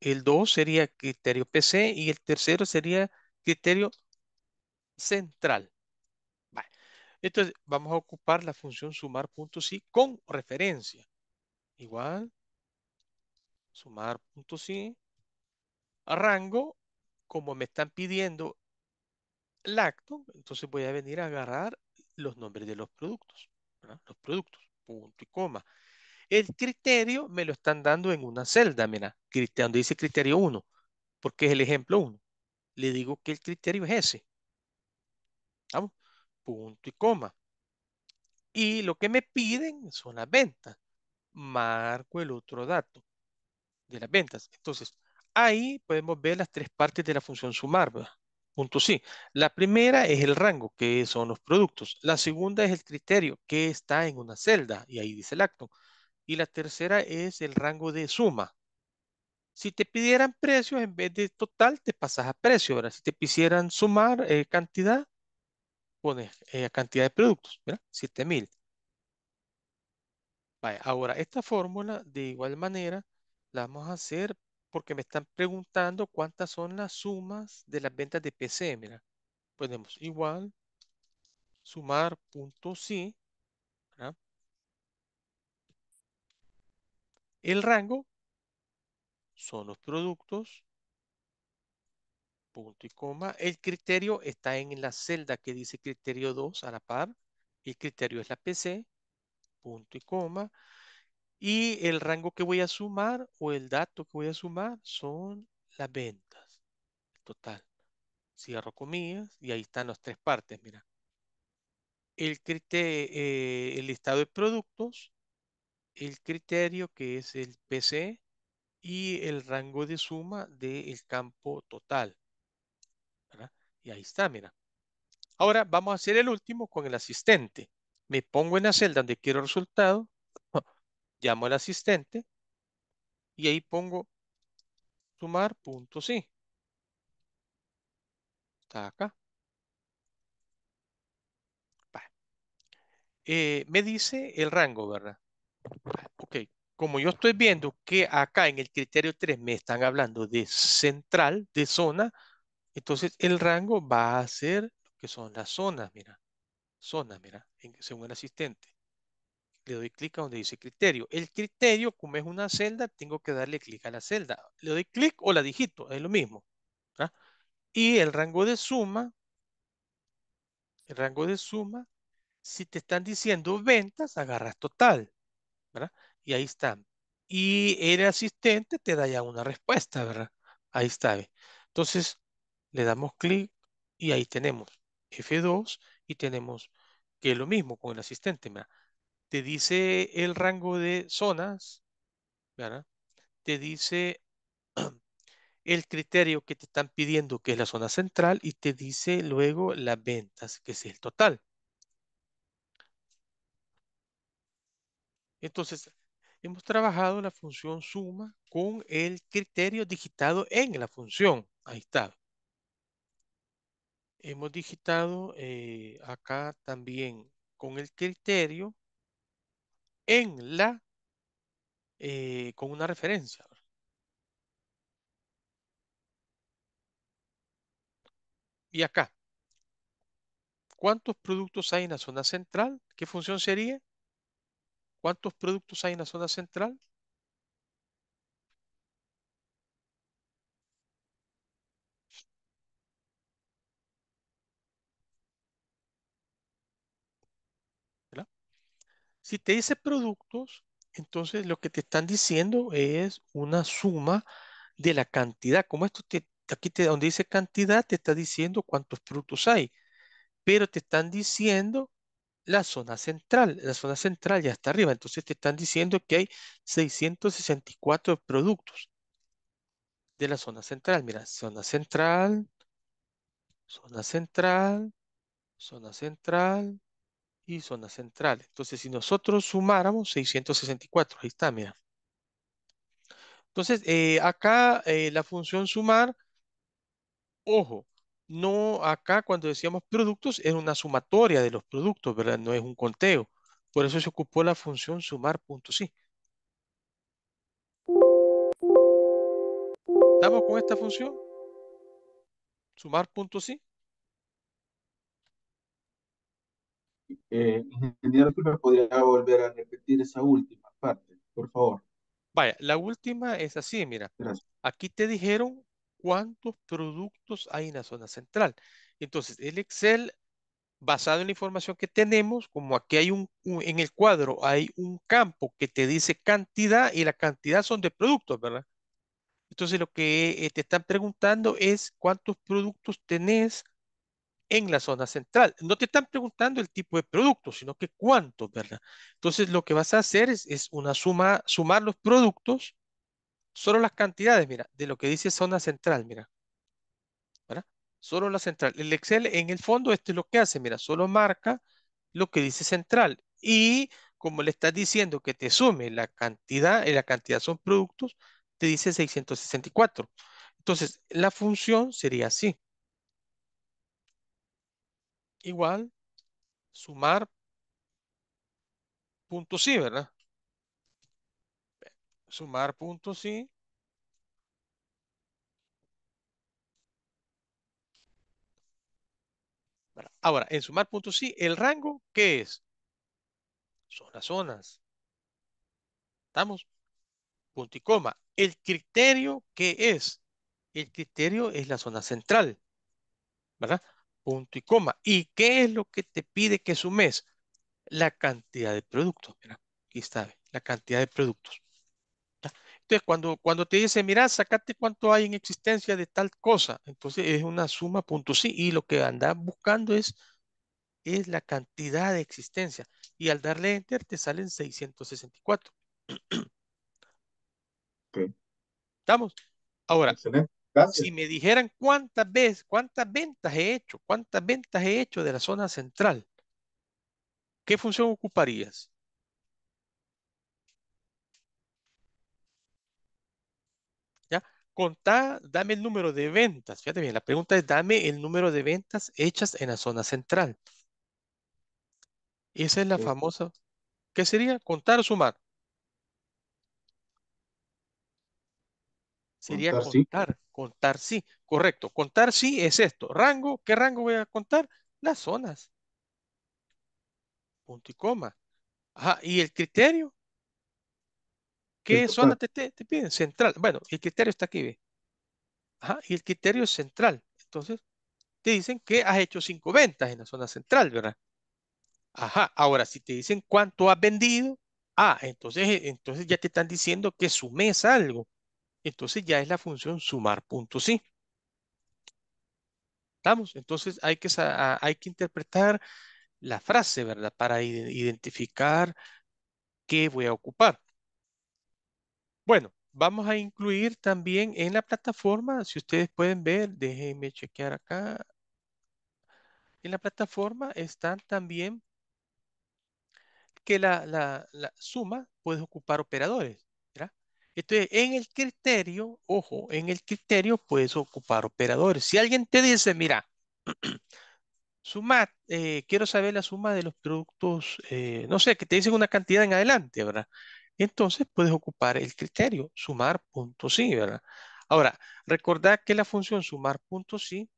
El 2 sería criterio PC y el tercero sería criterio central. Entonces, vamos a ocupar la función sumar con referencia igual, sumar punto sí, rango, como me están pidiendo acto entonces voy a venir a agarrar los nombres de los productos, los productos, punto y coma. El criterio me lo están dando en una celda, mira, donde dice criterio 1, porque es el ejemplo 1. Le digo que el criterio es ese. ¿Vamos? Punto y coma. Y lo que me piden son las ventas marco el otro dato de las ventas. Entonces, ahí podemos ver las tres partes de la función sumar. Punto sí. La primera es el rango, que son los productos. La segunda es el criterio, que está en una celda, y ahí dice el acto. Y la tercera es el rango de suma. Si te pidieran precios, en vez de total, te pasas a precio. ahora Si te quisieran sumar eh, cantidad, pones eh, cantidad de productos, ¿verdad? 7000 ahora, esta fórmula de igual manera la vamos a hacer porque me están preguntando cuántas son las sumas de las ventas de PC. Mira, ponemos igual sumar punto sí. El rango son los productos, punto y coma. El criterio está en la celda que dice criterio 2 a la par. El criterio es la PC punto y coma. Y el rango que voy a sumar o el dato que voy a sumar son las ventas. Total. Cierro comillas y ahí están las tres partes, mira. El, criterio, eh, el listado de productos, el criterio que es el PC y el rango de suma del campo total. Y ahí está, mira. Ahora vamos a hacer el último con el asistente me pongo en la celda donde quiero resultado, llamo al asistente y ahí pongo sumar punto sí. Está acá. Eh, me dice el rango, ¿verdad? Ok, como yo estoy viendo que acá en el criterio 3 me están hablando de central, de zona, entonces el rango va a ser lo que son las zonas, mira. Zona, mira, según el asistente. Le doy clic a donde dice criterio. El criterio, como es una celda, tengo que darle clic a la celda. Le doy clic o la digito, es lo mismo. ¿ah? Y el rango de suma, el rango de suma, si te están diciendo ventas, agarras total. ¿verdad? Y ahí está. Y el asistente te da ya una respuesta, ¿verdad? Ahí está. Entonces, le damos clic y ahí tenemos F2 y tenemos que lo mismo con el asistente. Te dice el rango de zonas, te dice el criterio que te están pidiendo, que es la zona central, y te dice luego las ventas, que es el total. Entonces, hemos trabajado la función suma con el criterio digitado en la función. Ahí está. Hemos digitado eh, acá también con el criterio en la, eh, con una referencia. Y acá, ¿cuántos productos hay en la zona central? ¿Qué función sería? ¿Cuántos productos hay en la zona central? Si te dice productos, entonces lo que te están diciendo es una suma de la cantidad. Como esto aquí te, donde dice cantidad, te está diciendo cuántos productos hay, pero te están diciendo la zona central. La zona central ya está arriba, entonces te están diciendo que hay 664 productos de la zona central. Mira, zona central, zona central, zona central, y zona central. Entonces, si nosotros sumáramos 664, ahí está, mira. Entonces, eh, acá eh, la función sumar, ojo, no acá cuando decíamos productos, es una sumatoria de los productos, ¿verdad? No es un conteo. Por eso se ocupó la función sumar punto sí. ¿Estamos con esta función? Sumar punto sí. eh, ingeniero podría volver a repetir esa última parte, por favor. Vaya, la última es así, mira. Aquí te dijeron cuántos productos hay en la zona central. Entonces, el Excel, basado en la información que tenemos, como aquí hay un, en el cuadro hay un campo que te dice cantidad y la cantidad son de productos, ¿verdad? Entonces, lo que eh, te están preguntando es cuántos productos tenés en la zona central. No te están preguntando el tipo de producto, sino que cuánto, ¿verdad? Entonces lo que vas a hacer es, una suma, sumar los productos, solo las cantidades, mira, de lo que dice zona central, mira. ¿verdad? Solo la central. El Excel en el fondo esto es lo que hace, mira, solo marca lo que dice central. Y como le estás diciendo que te sume la cantidad, y eh, la cantidad son productos, te dice 664. Entonces, la función sería así igual sumar punto sí, ¿verdad? Sumar punto sí. Ahora, en sumar punto sí, el rango, ¿qué es? Son las zonas. ¿Estamos? Punto y coma. El criterio, ¿qué es? El criterio es la zona central. ¿Verdad? punto y coma. ¿Y qué es lo que te pide que sumes? La cantidad de productos. Mira, aquí está, la cantidad de productos. Entonces, cuando, cuando te dice, mira, sacate cuánto hay en existencia de tal cosa, entonces es una suma punto sí, y lo que andas buscando es, es la cantidad de existencia. Y al darle enter te salen 664. ¿Estamos? Ahora, si me dijeran cuántas veces, cuántas ventas he hecho, cuántas ventas he hecho de la zona central, ¿qué función ocuparías? ¿Ya? conta, dame el número de ventas. Fíjate bien, la pregunta es dame el número de ventas hechas en la zona central. Esa es la famosa. ¿Qué sería? Contar o sumar. Sería contar, contar, sí. correcto. Contar sí es esto. Rango, ¿qué rango voy a contar? Las zonas. Punto y coma. Ajá, ¿y el criterio? ¿Qué zona te, piden? Central. Bueno, el criterio está aquí, ve. Ajá, y el criterio es central. Entonces, te dicen que has hecho cinco ventas en la zona central, ¿verdad? Ajá, ahora si te dicen cuánto has vendido, ah, entonces, eh, entonces ya te están diciendo que sumes algo entonces ya es la función sumar punto sí. ¿Estamos? Entonces hay que, hay que interpretar la frase, ¿verdad? Para identificar qué voy a ocupar. Bueno, vamos a incluir también en la plataforma, si ustedes pueden ver, déjenme chequear acá. En la plataforma están también que la, la suma puede ocupar operadores. Entonces, en el criterio, ojo, en el criterio puedes ocupar operadores. Si alguien te dice, mira, sumar, eh, quiero saber la suma de los productos, eh, no sé, que te dicen una cantidad en adelante, ¿verdad? Entonces puedes ocupar el criterio sumar punto sí, ¿verdad? Ahora, recordad que la función sumar punto sí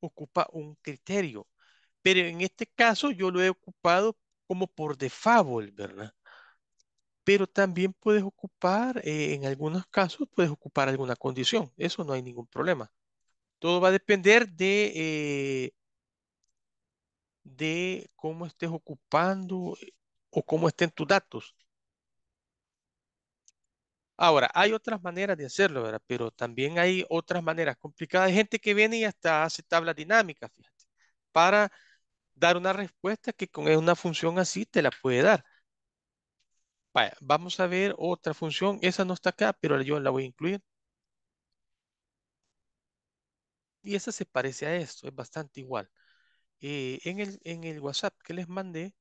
ocupa un criterio, pero en este caso yo lo he ocupado como por default, ¿verdad? pero también puedes ocupar, eh, en algunos casos, puedes ocupar alguna condición. Eso no hay ningún problema. Todo va a depender de, eh, de cómo estés ocupando eh, o cómo estén tus datos. Ahora, hay otras maneras de hacerlo, ¿verdad? Pero también hay otras maneras complicadas. Hay gente que viene y hasta hace tablas dinámicas, fíjate, para dar una respuesta que con una función así te la puede dar vamos a ver otra función. Esa no está acá, pero yo la voy a incluir. Y esa se parece a esto, es bastante igual. Eh, en, el, WhatsApp que les mandé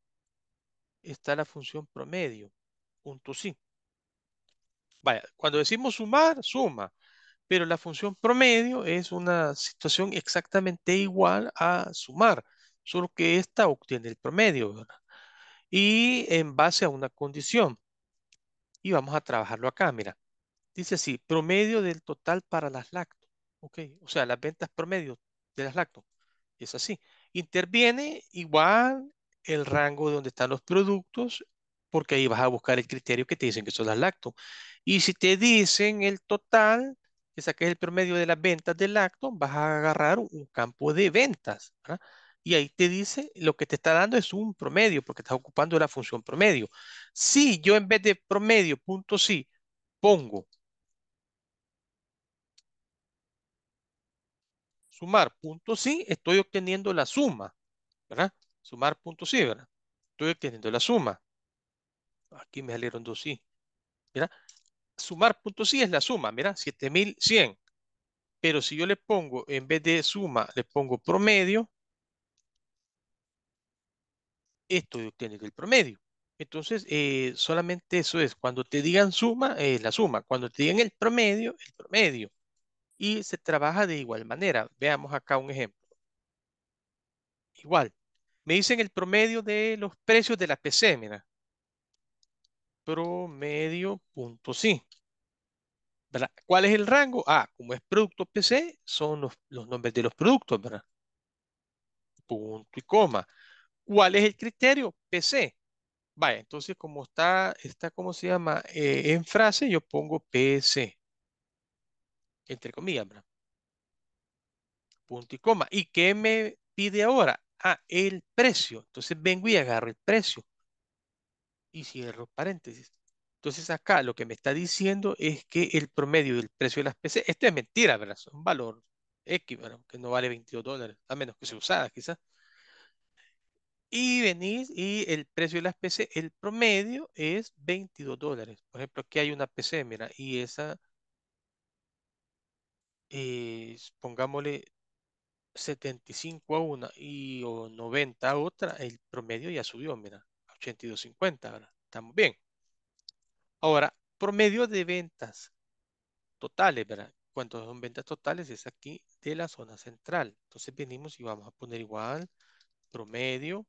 está la función promedio, punto sí. Vaya, cuando decimos sumar, suma. Pero la función promedio es una situación exactamente igual a sumar, solo que esta obtiene el promedio, ¿verdad? y en base a una condición. Y vamos a trabajarlo acá, mira. Dice así, promedio del total para las lacto. Ok, o sea, las ventas promedio de las lacto. Es así. Interviene igual el rango de donde están los productos, porque ahí vas a buscar el criterio que te dicen que son las lacto. Y si te dicen el total, que es el promedio de las ventas del lacto, vas a agarrar un campo de ventas. ¿ah? y ahí te dice lo que te está dando es un promedio, porque estás ocupando la función promedio. Si yo en vez de promedio, punto sí, pongo sumar punto sí, estoy obteniendo la suma, ¿verdad? Sumar punto sí, ¿verdad? Estoy obteniendo la suma. Aquí me salieron dos sí, Sumar punto sí es la suma, mira, 7100. Pero si yo le pongo, en vez de suma, le pongo promedio, esto obtienes el promedio. Entonces, eh, solamente eso es, cuando te digan suma, es eh, la suma, cuando te digan el promedio, el promedio. Y se trabaja de igual manera. Veamos acá un ejemplo. Igual, me dicen el promedio de los precios de PC, mira Promedio punto sí. ¿Cuál es el rango? Ah, como es producto PC, son los, los nombres de los productos, ¿verdad? Punto y coma. ¿Cuál es el criterio? PC. Vaya, entonces como está, está ¿cómo se llama? Eh, en frase yo pongo PC. Entre comillas, ¿verdad? Punto y coma. ¿Y qué me pide ahora? Ah, el precio. Entonces vengo y agarro el precio. Y cierro paréntesis. Entonces acá lo que me está diciendo es que el promedio del precio de las PC, esto es mentira, ¿verdad? Es un valor X, ¿verdad? Que no vale 22 dólares, a menos que se usada quizás. Y venís y el precio de las PC, el promedio es 22 dólares. Por ejemplo, aquí hay una PC, mira, y esa, pongámosle 75 a una y 90 a otra, el promedio ya subió, mira, a 82.50 ahora. Estamos bien. Ahora, promedio de ventas totales, ¿verdad? cuántos son ventas totales es aquí de la zona central. Entonces venimos y vamos a poner igual promedio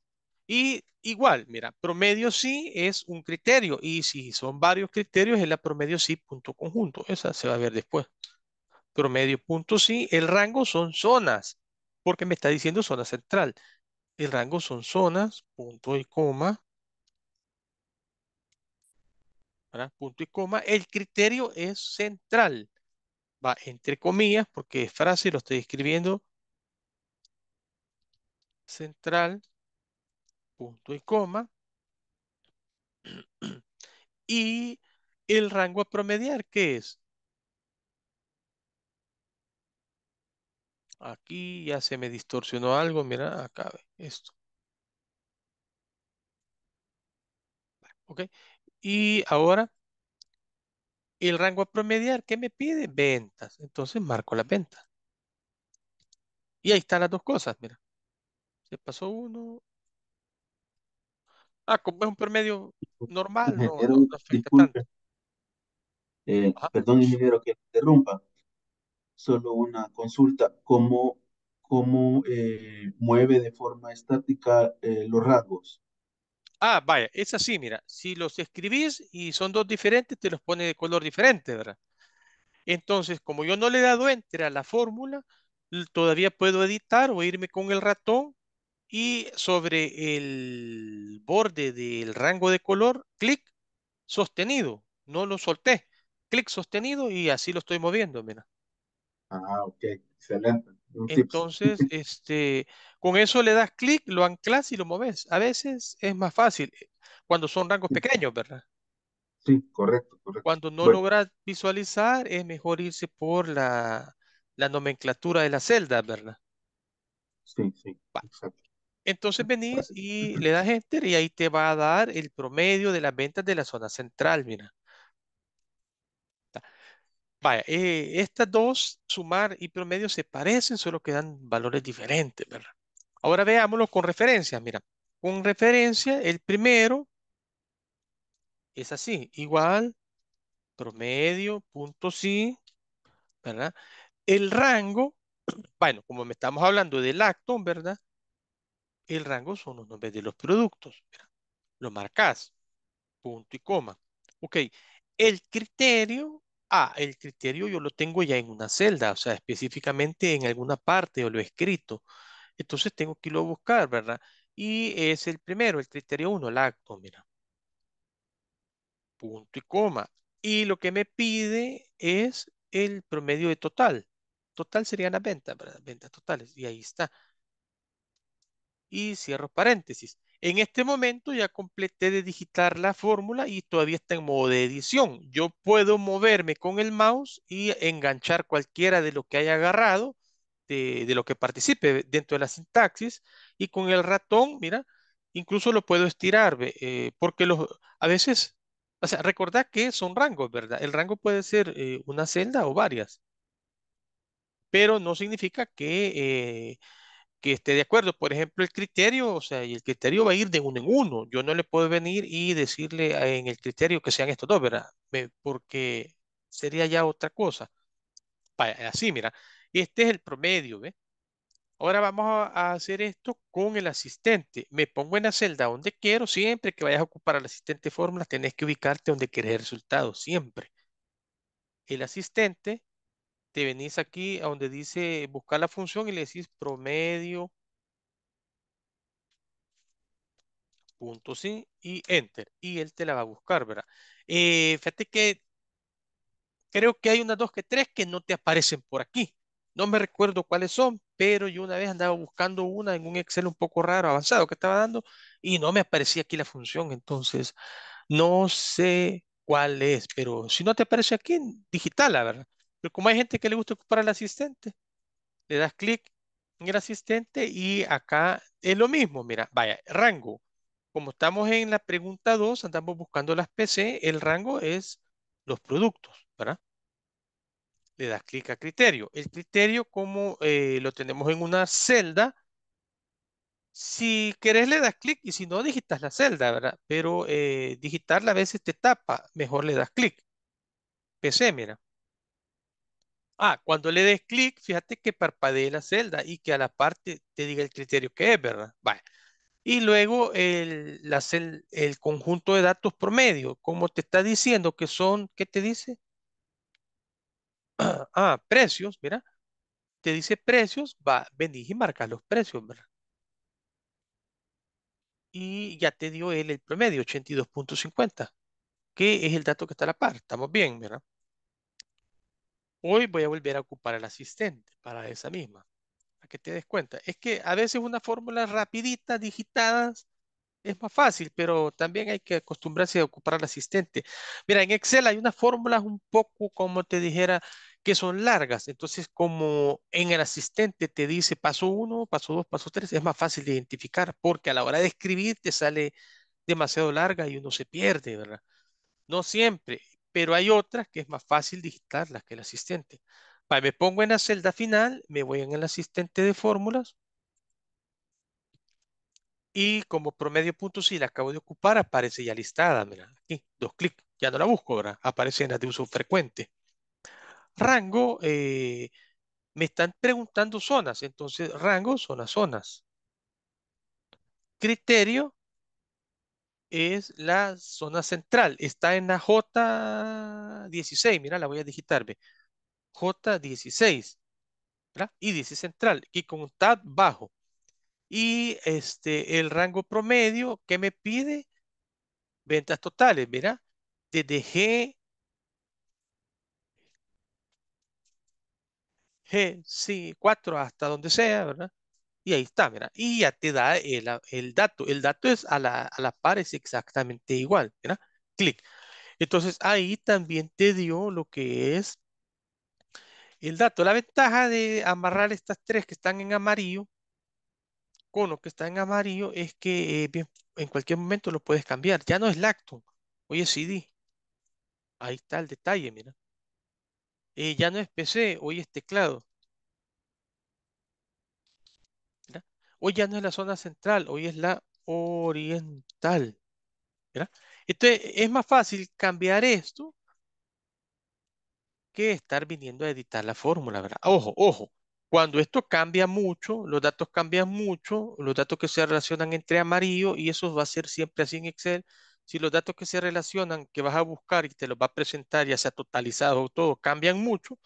y igual, mira, promedio sí es un criterio y si son varios criterios es la promedio sí punto conjunto. Esa se va a ver después. Promedio punto sí, el rango son zonas, porque me está diciendo zona central. El rango son zonas, punto y coma. Punto y coma. El criterio es central. Va entre comillas porque es frase, lo estoy escribiendo. Central punto y coma, y el rango a promediar, ¿qué es? Aquí ya se me distorsionó algo, mira, acá, esto. ¿Ok? Y ahora, el rango a promediar, ¿qué me pide? Ventas. Entonces marco la venta Y ahí están las dos cosas, mira. Se pasó uno, Ah, como es un promedio normal, eh, perdón, ingeniero, que interrumpa. Solo una consulta. ¿Cómo, cómo eh, mueve de forma estática eh, los rasgos? Ah, vaya, es así, mira. Si los escribís y son dos diferentes, te los pone de color diferente, ¿verdad? Entonces, como yo no le he dado entre a la fórmula, todavía puedo editar o irme con el ratón y sobre el borde del rango de color, clic sostenido, no lo solté, clic sostenido y así lo estoy moviendo, mira. Ah, ok, excelente. Entonces, este, con eso le das clic, lo anclas y lo moves. A veces es más fácil eh, cuando son rangos pequeños, ¿verdad? Sí, correcto, Cuando no logras visualizar, es mejor irse por la, nomenclatura de la celda, ¿verdad? Sí, sí. Exacto. Entonces venís y le das enter y ahí te va a dar el promedio de las ventas de la zona central, mira. Vaya, eh, estas dos, sumar y promedio, se parecen, solo quedan valores diferentes, ¿verdad? Ahora veámoslo con referencia, mira. Con referencia, el primero es así, igual, promedio, punto sí, ¿verdad? El rango, bueno, como me estamos hablando del acto, ¿verdad? El rango son los nombres de los productos. Lo marcas. Punto y coma. Ok. El criterio. Ah, el criterio yo lo tengo ya en una celda, o sea, específicamente en alguna parte o lo he escrito. Entonces tengo que irlo a buscar, ¿verdad? Y es el primero, el criterio 1, acto, mira. Punto y coma. Y lo que me pide es el promedio de total. Total serían las ventas, ¿verdad? Ventas totales. Y ahí está y cierro paréntesis. En este momento ya completé de digitar la fórmula y todavía está en modo de edición. Yo puedo moverme con el mouse y enganchar cualquiera de lo que haya agarrado, de, de, lo que participe dentro de la sintaxis, y con el ratón, mira, incluso lo puedo estirar, eh, porque los, a veces, o sea, recordad que son rangos, ¿verdad? El rango puede ser eh, una celda o varias, pero no significa que... Eh, que esté de acuerdo. Por ejemplo, el criterio, o sea, y el criterio va a ir de uno en uno. Yo no le puedo venir y decirle en el criterio que sean estos dos, ¿verdad? Porque sería ya otra cosa. Así, mira, este es el promedio, ¿ve? Ahora vamos a hacer esto con el asistente. Me pongo en la celda donde quiero. Siempre que vayas a ocupar al asistente fórmula, tenés que ubicarte donde querés el resultado. Siempre. El asistente te venís aquí a donde dice buscar la función y le decís promedio punto sí y enter y él te la va a buscar, ¿verdad? Eh, fíjate que creo que hay unas dos que tres que no te aparecen por aquí. No me recuerdo cuáles son, pero yo una vez andaba buscando una en un Excel un poco raro, avanzado que estaba dando y no me aparecía aquí la función, entonces no sé cuál es, pero si no te aparece aquí, la ¿verdad? Pero como hay gente que le gusta ocupar el asistente, le das clic en el asistente y acá es lo mismo. Mira, vaya, rango. Como estamos en la pregunta 2, andamos buscando las PC, el rango es los productos, ¿verdad? Le das clic a criterio. El criterio, como eh, lo tenemos en una celda, si querés le das clic y si no digitas la celda, ¿verdad? Pero eh, digitarla a veces te tapa, mejor le das clic. PC, mira. Ah, cuando le des clic, fíjate que parpadee la celda y que a la parte te diga el criterio que es, ¿verdad? Vale. Y luego el, el conjunto de datos promedio, como te está diciendo que son, ¿qué te dice? Ah, precios, mira. Te dice precios, va, venís y marcas los precios, ¿verdad? Y ya te dio él el promedio, 82.50, que es el dato que está a la par. Estamos bien, ¿verdad? Hoy voy a volver a ocupar el asistente para esa misma. Para que te des cuenta. Es que a veces una fórmula rapidita, digitadas, es más fácil, pero también hay que acostumbrarse a ocupar al asistente. Mira, en Excel hay unas fórmulas un poco, como te dijera, que son largas. Entonces, como en el asistente te dice paso uno, paso dos, paso 3, es más fácil de identificar, porque a la hora de escribir te sale demasiado larga y uno se pierde, ¿verdad? No siempre pero hay otras que es más fácil digitarlas que el asistente. me pongo en la celda final, me voy en el asistente de fórmulas y como promedio punto si la acabo de ocupar aparece ya listada, mira, aquí, dos clics, ya no la busco, ahora. Aparece en las de uso frecuente. Rango, eh, me están preguntando zonas, entonces rango, las zonas. Criterio, es la zona central. Está en la J16. Mira, la voy a digitar J16. ¿verdad? Y dice central. Y con un tab bajo. Y este, el rango promedio que me pide ventas totales. Mira, desde G. G, sí, 4 hasta donde sea, ¿verdad? Y ahí está, mira. Y ya te da el, dato. El dato es a la, a par, es exactamente igual. Mira, clic. Entonces ahí también te dio lo que es el dato. La ventaja de amarrar estas tres que están en amarillo con lo que está en amarillo es que eh, en cualquier momento lo puedes cambiar. Ya no es lacto. Hoy es CD. Ahí está el detalle, mira. Eh, ya no es PC, hoy es teclado. Hoy ya no es la zona central, hoy es la oriental. ¿verdad? Entonces es más fácil cambiar esto que estar viniendo a editar la fórmula, ¿verdad? Ojo, ojo. Cuando esto cambia mucho, los datos cambian mucho, los datos que se relacionan entre amarillo, y eso va a ser siempre así en Excel, si los datos que se relacionan, que vas a buscar y te los va a presentar, ya sea totalizado o todo, cambian mucho,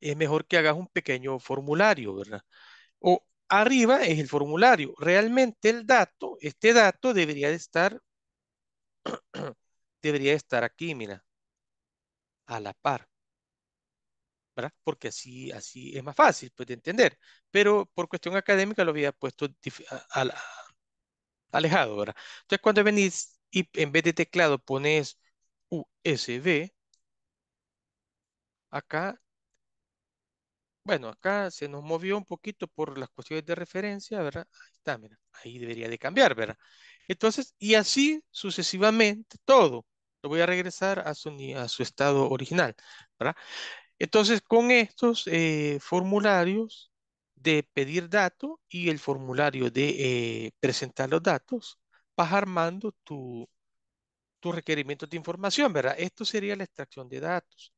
es mejor que hagas un pequeño formulario, ¿verdad? O Arriba es el formulario. Realmente el dato, este dato debería de estar, debería estar aquí, mira, a la par. ¿verdad? Porque así, así es más fácil pues, de entender. Pero por cuestión académica lo había puesto alejado, ¿verdad? Entonces cuando venís y en vez de teclado pones USB, acá bueno, acá se nos movió un poquito por las cuestiones de referencia, ¿verdad? Ahí está, mira, ahí debería de cambiar, ¿verdad? Entonces, y así sucesivamente todo. Lo voy a regresar a su, a estado original, ¿verdad? Entonces, con estos eh, formularios de pedir datos y el formulario de eh, presentar los datos, vas armando tu, tu requerimiento de información, ¿verdad? Esto sería la extracción de datos.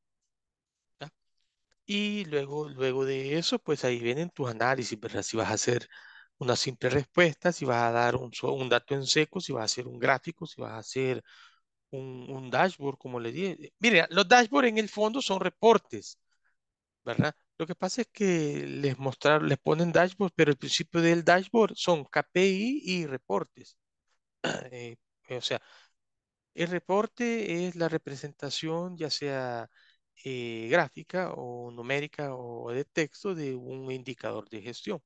Y luego, luego de eso, pues ahí vienen tus análisis, ¿verdad? Si vas a hacer una simple respuesta, si vas a dar un, un dato en seco, si vas a hacer un gráfico, si vas a hacer un, un dashboard, como le dije. Mire, los dashboards en el fondo son reportes, ¿verdad? Lo que pasa es que les mostrar, les ponen dashboards, pero el principio del dashboard son KPI y reportes. Eh, o sea, el reporte es la representación, ya sea eh, gráfica o numérica o de texto de un indicador de gestión.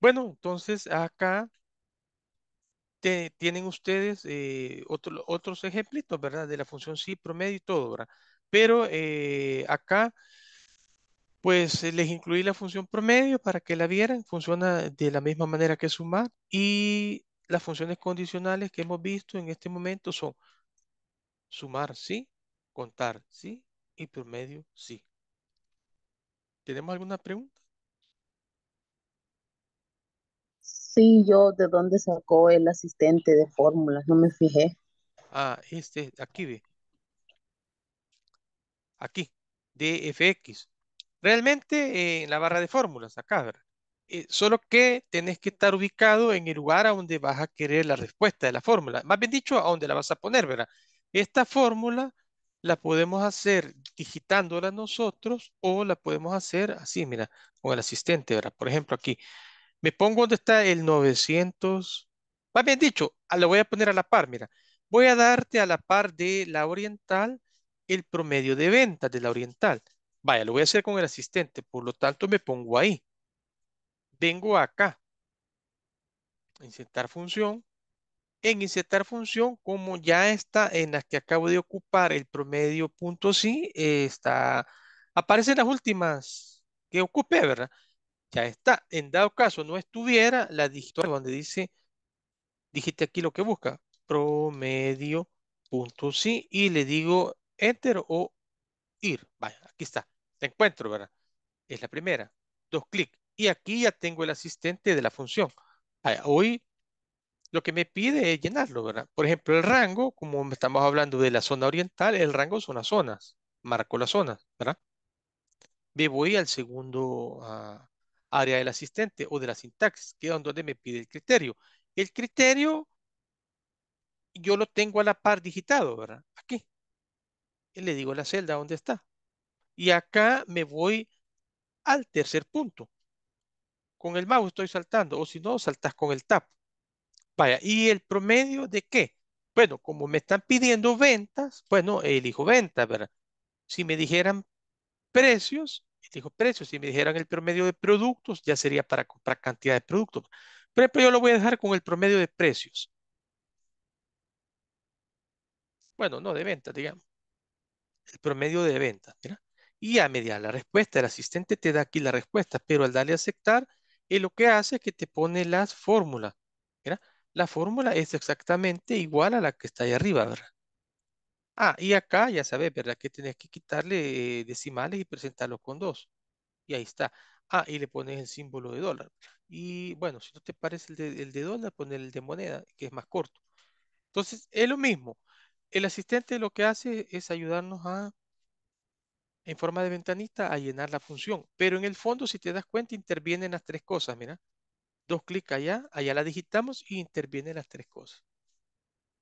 Bueno, entonces acá tienen ustedes eh, otros ejemplitos, ¿verdad? De la función sí, promedio y todo, ¿verdad? Pero eh, acá, pues les incluí la función promedio para que la vieran. Funciona de la misma manera que sumar. Y las funciones condicionales que hemos visto en este momento son sumar sí, Contar sí y medio, sí. ¿Tenemos alguna pregunta? Sí, yo de dónde sacó el asistente de fórmulas, no me fijé. Ah, este, aquí ve. Aquí, DFX. Realmente en eh, la barra de fórmulas, acá, ¿verdad? Eh, solo que tenés que estar ubicado en el lugar a donde vas a querer la respuesta de la fórmula. Más bien dicho, a donde la vas a poner, ¿verdad? Esta fórmula la podemos hacer digitándola nosotros o la podemos hacer así, mira, con el asistente, ¿verdad? Por ejemplo, aquí me pongo donde está el 900, más bien dicho, lo voy a poner a la par, mira, voy a darte a la par de la oriental el promedio de ventas de la oriental. Vaya, lo voy a hacer con el asistente, por lo tanto me pongo ahí. Vengo acá, insertar función, en insertar función, como ya está en las que acabo de ocupar el promedio punto sí, eh, está, aparecen las últimas que ocupé, ¿verdad? Ya está. En dado caso no estuviera, la digital, donde dice, dijiste aquí lo que busca, promedio punto sí, y le digo enter o ir. Vaya, aquí está. Te encuentro, ¿verdad? Es la primera. Dos clic, Y aquí ya tengo el asistente de la función. hoy lo que me pide es llenarlo, ¿verdad? Por ejemplo, el rango, como estamos hablando de la zona oriental, el rango son las zonas, marco las zonas, ¿verdad? Me voy al segundo ah, área del asistente o de la sintaxis, que es donde me pide el criterio. El criterio yo lo tengo a la par digitado, ¿verdad? Aquí. Y le digo la celda donde está. Y acá me voy al tercer punto. Con el mouse estoy saltando, o si no, saltas con el tap. Vaya, ¿y el promedio de qué? Bueno, como me están pidiendo ventas, bueno, elijo ventas, ¿verdad? Si me dijeran precios, elijo precios. Si me dijeran el promedio de productos, ya sería para comprar cantidad de productos. Pero yo lo voy a dejar con el promedio de precios. Bueno, no, de ventas, digamos. El promedio de ventas, ¿verdad? Y a media la respuesta, el asistente te da aquí la respuesta, pero al darle a aceptar, él eh, lo que hace es que te pone las fórmulas. ¿verdad? la fórmula es exactamente igual a la que está ahí arriba, ¿verdad? Ah, y acá ya sabes, ¿verdad? Que tenés que quitarle eh, decimales y presentarlo con dos. Y ahí está. Ah, y le pones el símbolo de dólar. Y bueno, si no te parece el de, dólar, pon el de moneda, que es más corto. Entonces, es lo mismo. El asistente lo que hace es ayudarnos a, en forma de ventanita, a llenar la función. Pero en el fondo, si te das cuenta, intervienen las tres cosas, mira dos clics allá, allá la digitamos y intervienen las tres cosas.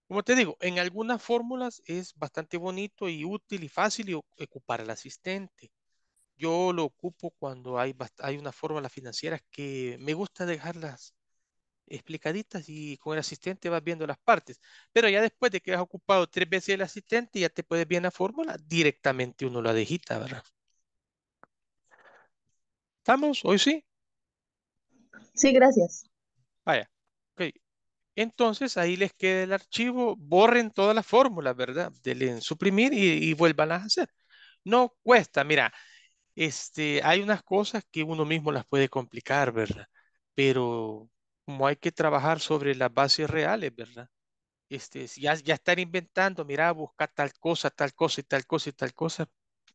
Como te digo, en algunas fórmulas es bastante bonito y útil y fácil ocupar al asistente. Yo lo ocupo cuando hay, hay unas fórmulas financieras que me gusta dejarlas explicaditas y con el asistente vas viendo las partes. Pero ya después de que has ocupado tres veces el asistente, ya te puedes bien la fórmula, directamente uno la digita, ¿verdad? ¿Estamos? ¿Hoy sí? Sí, gracias. Vaya. Ok. Entonces ahí les queda el archivo, borren todas las fórmulas, ¿verdad? Denle suprimir y, vuelvan a hacer. No cuesta, mira, este, hay unas cosas que uno mismo las puede complicar, ¿verdad? Pero como hay que trabajar sobre las bases reales, ¿verdad? Este, ya, ya están inventando, mira, busca tal cosa, tal cosa y tal cosa y tal cosa,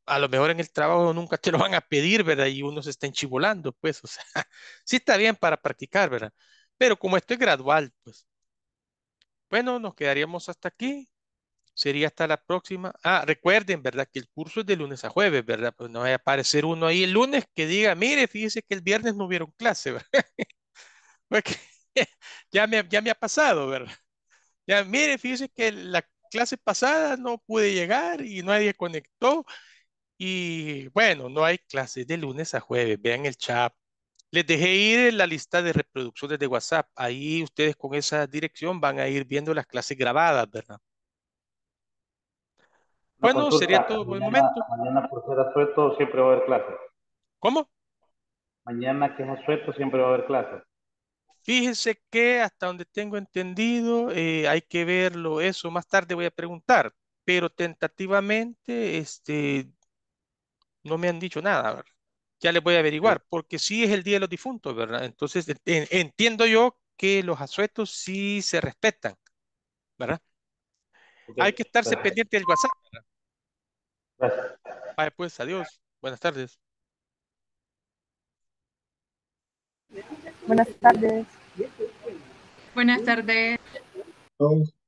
a lo mejor en el trabajo nunca te lo van a pedir, ¿verdad? Y uno se está enchivolando, pues, o sea, sí está bien para practicar, ¿verdad? Pero como esto es gradual, pues. Bueno, nos quedaríamos hasta aquí. Sería hasta la próxima. Ah, recuerden, ¿verdad? Que el curso es de lunes a jueves, ¿verdad? Pues no vaya a aparecer uno ahí el lunes que diga, mire, fíjese que el viernes no hubieron clase, Porque ya me, ya me ha pasado, ¿verdad? Ya, mire, fíjese que la clase pasada no pude llegar y nadie conectó y bueno, no hay clases de lunes a jueves. Vean el chat. Les dejé ir en la lista de reproducciones de WhatsApp. Ahí ustedes con esa dirección van a ir viendo las clases grabadas, ¿verdad? bueno, sería todo buen momento. Mañana por ser asueto siempre va a haber clases. ¿Cómo? Mañana que es suelto siempre va a haber clases. Fíjense que hasta donde tengo entendido, eh, hay que verlo eso. Más tarde voy a preguntar, pero tentativamente, este, no me han dicho nada, Ya les voy a averiguar, porque sí es el Día de los Difuntos, ¿verdad? Entonces entiendo yo que los asuetos sí se respetan, ¿verdad? Hay que estarse pendiente del WhatsApp, ¿verdad? pues, adiós. Buenas tardes. Buenas tardes. Buenas tardes.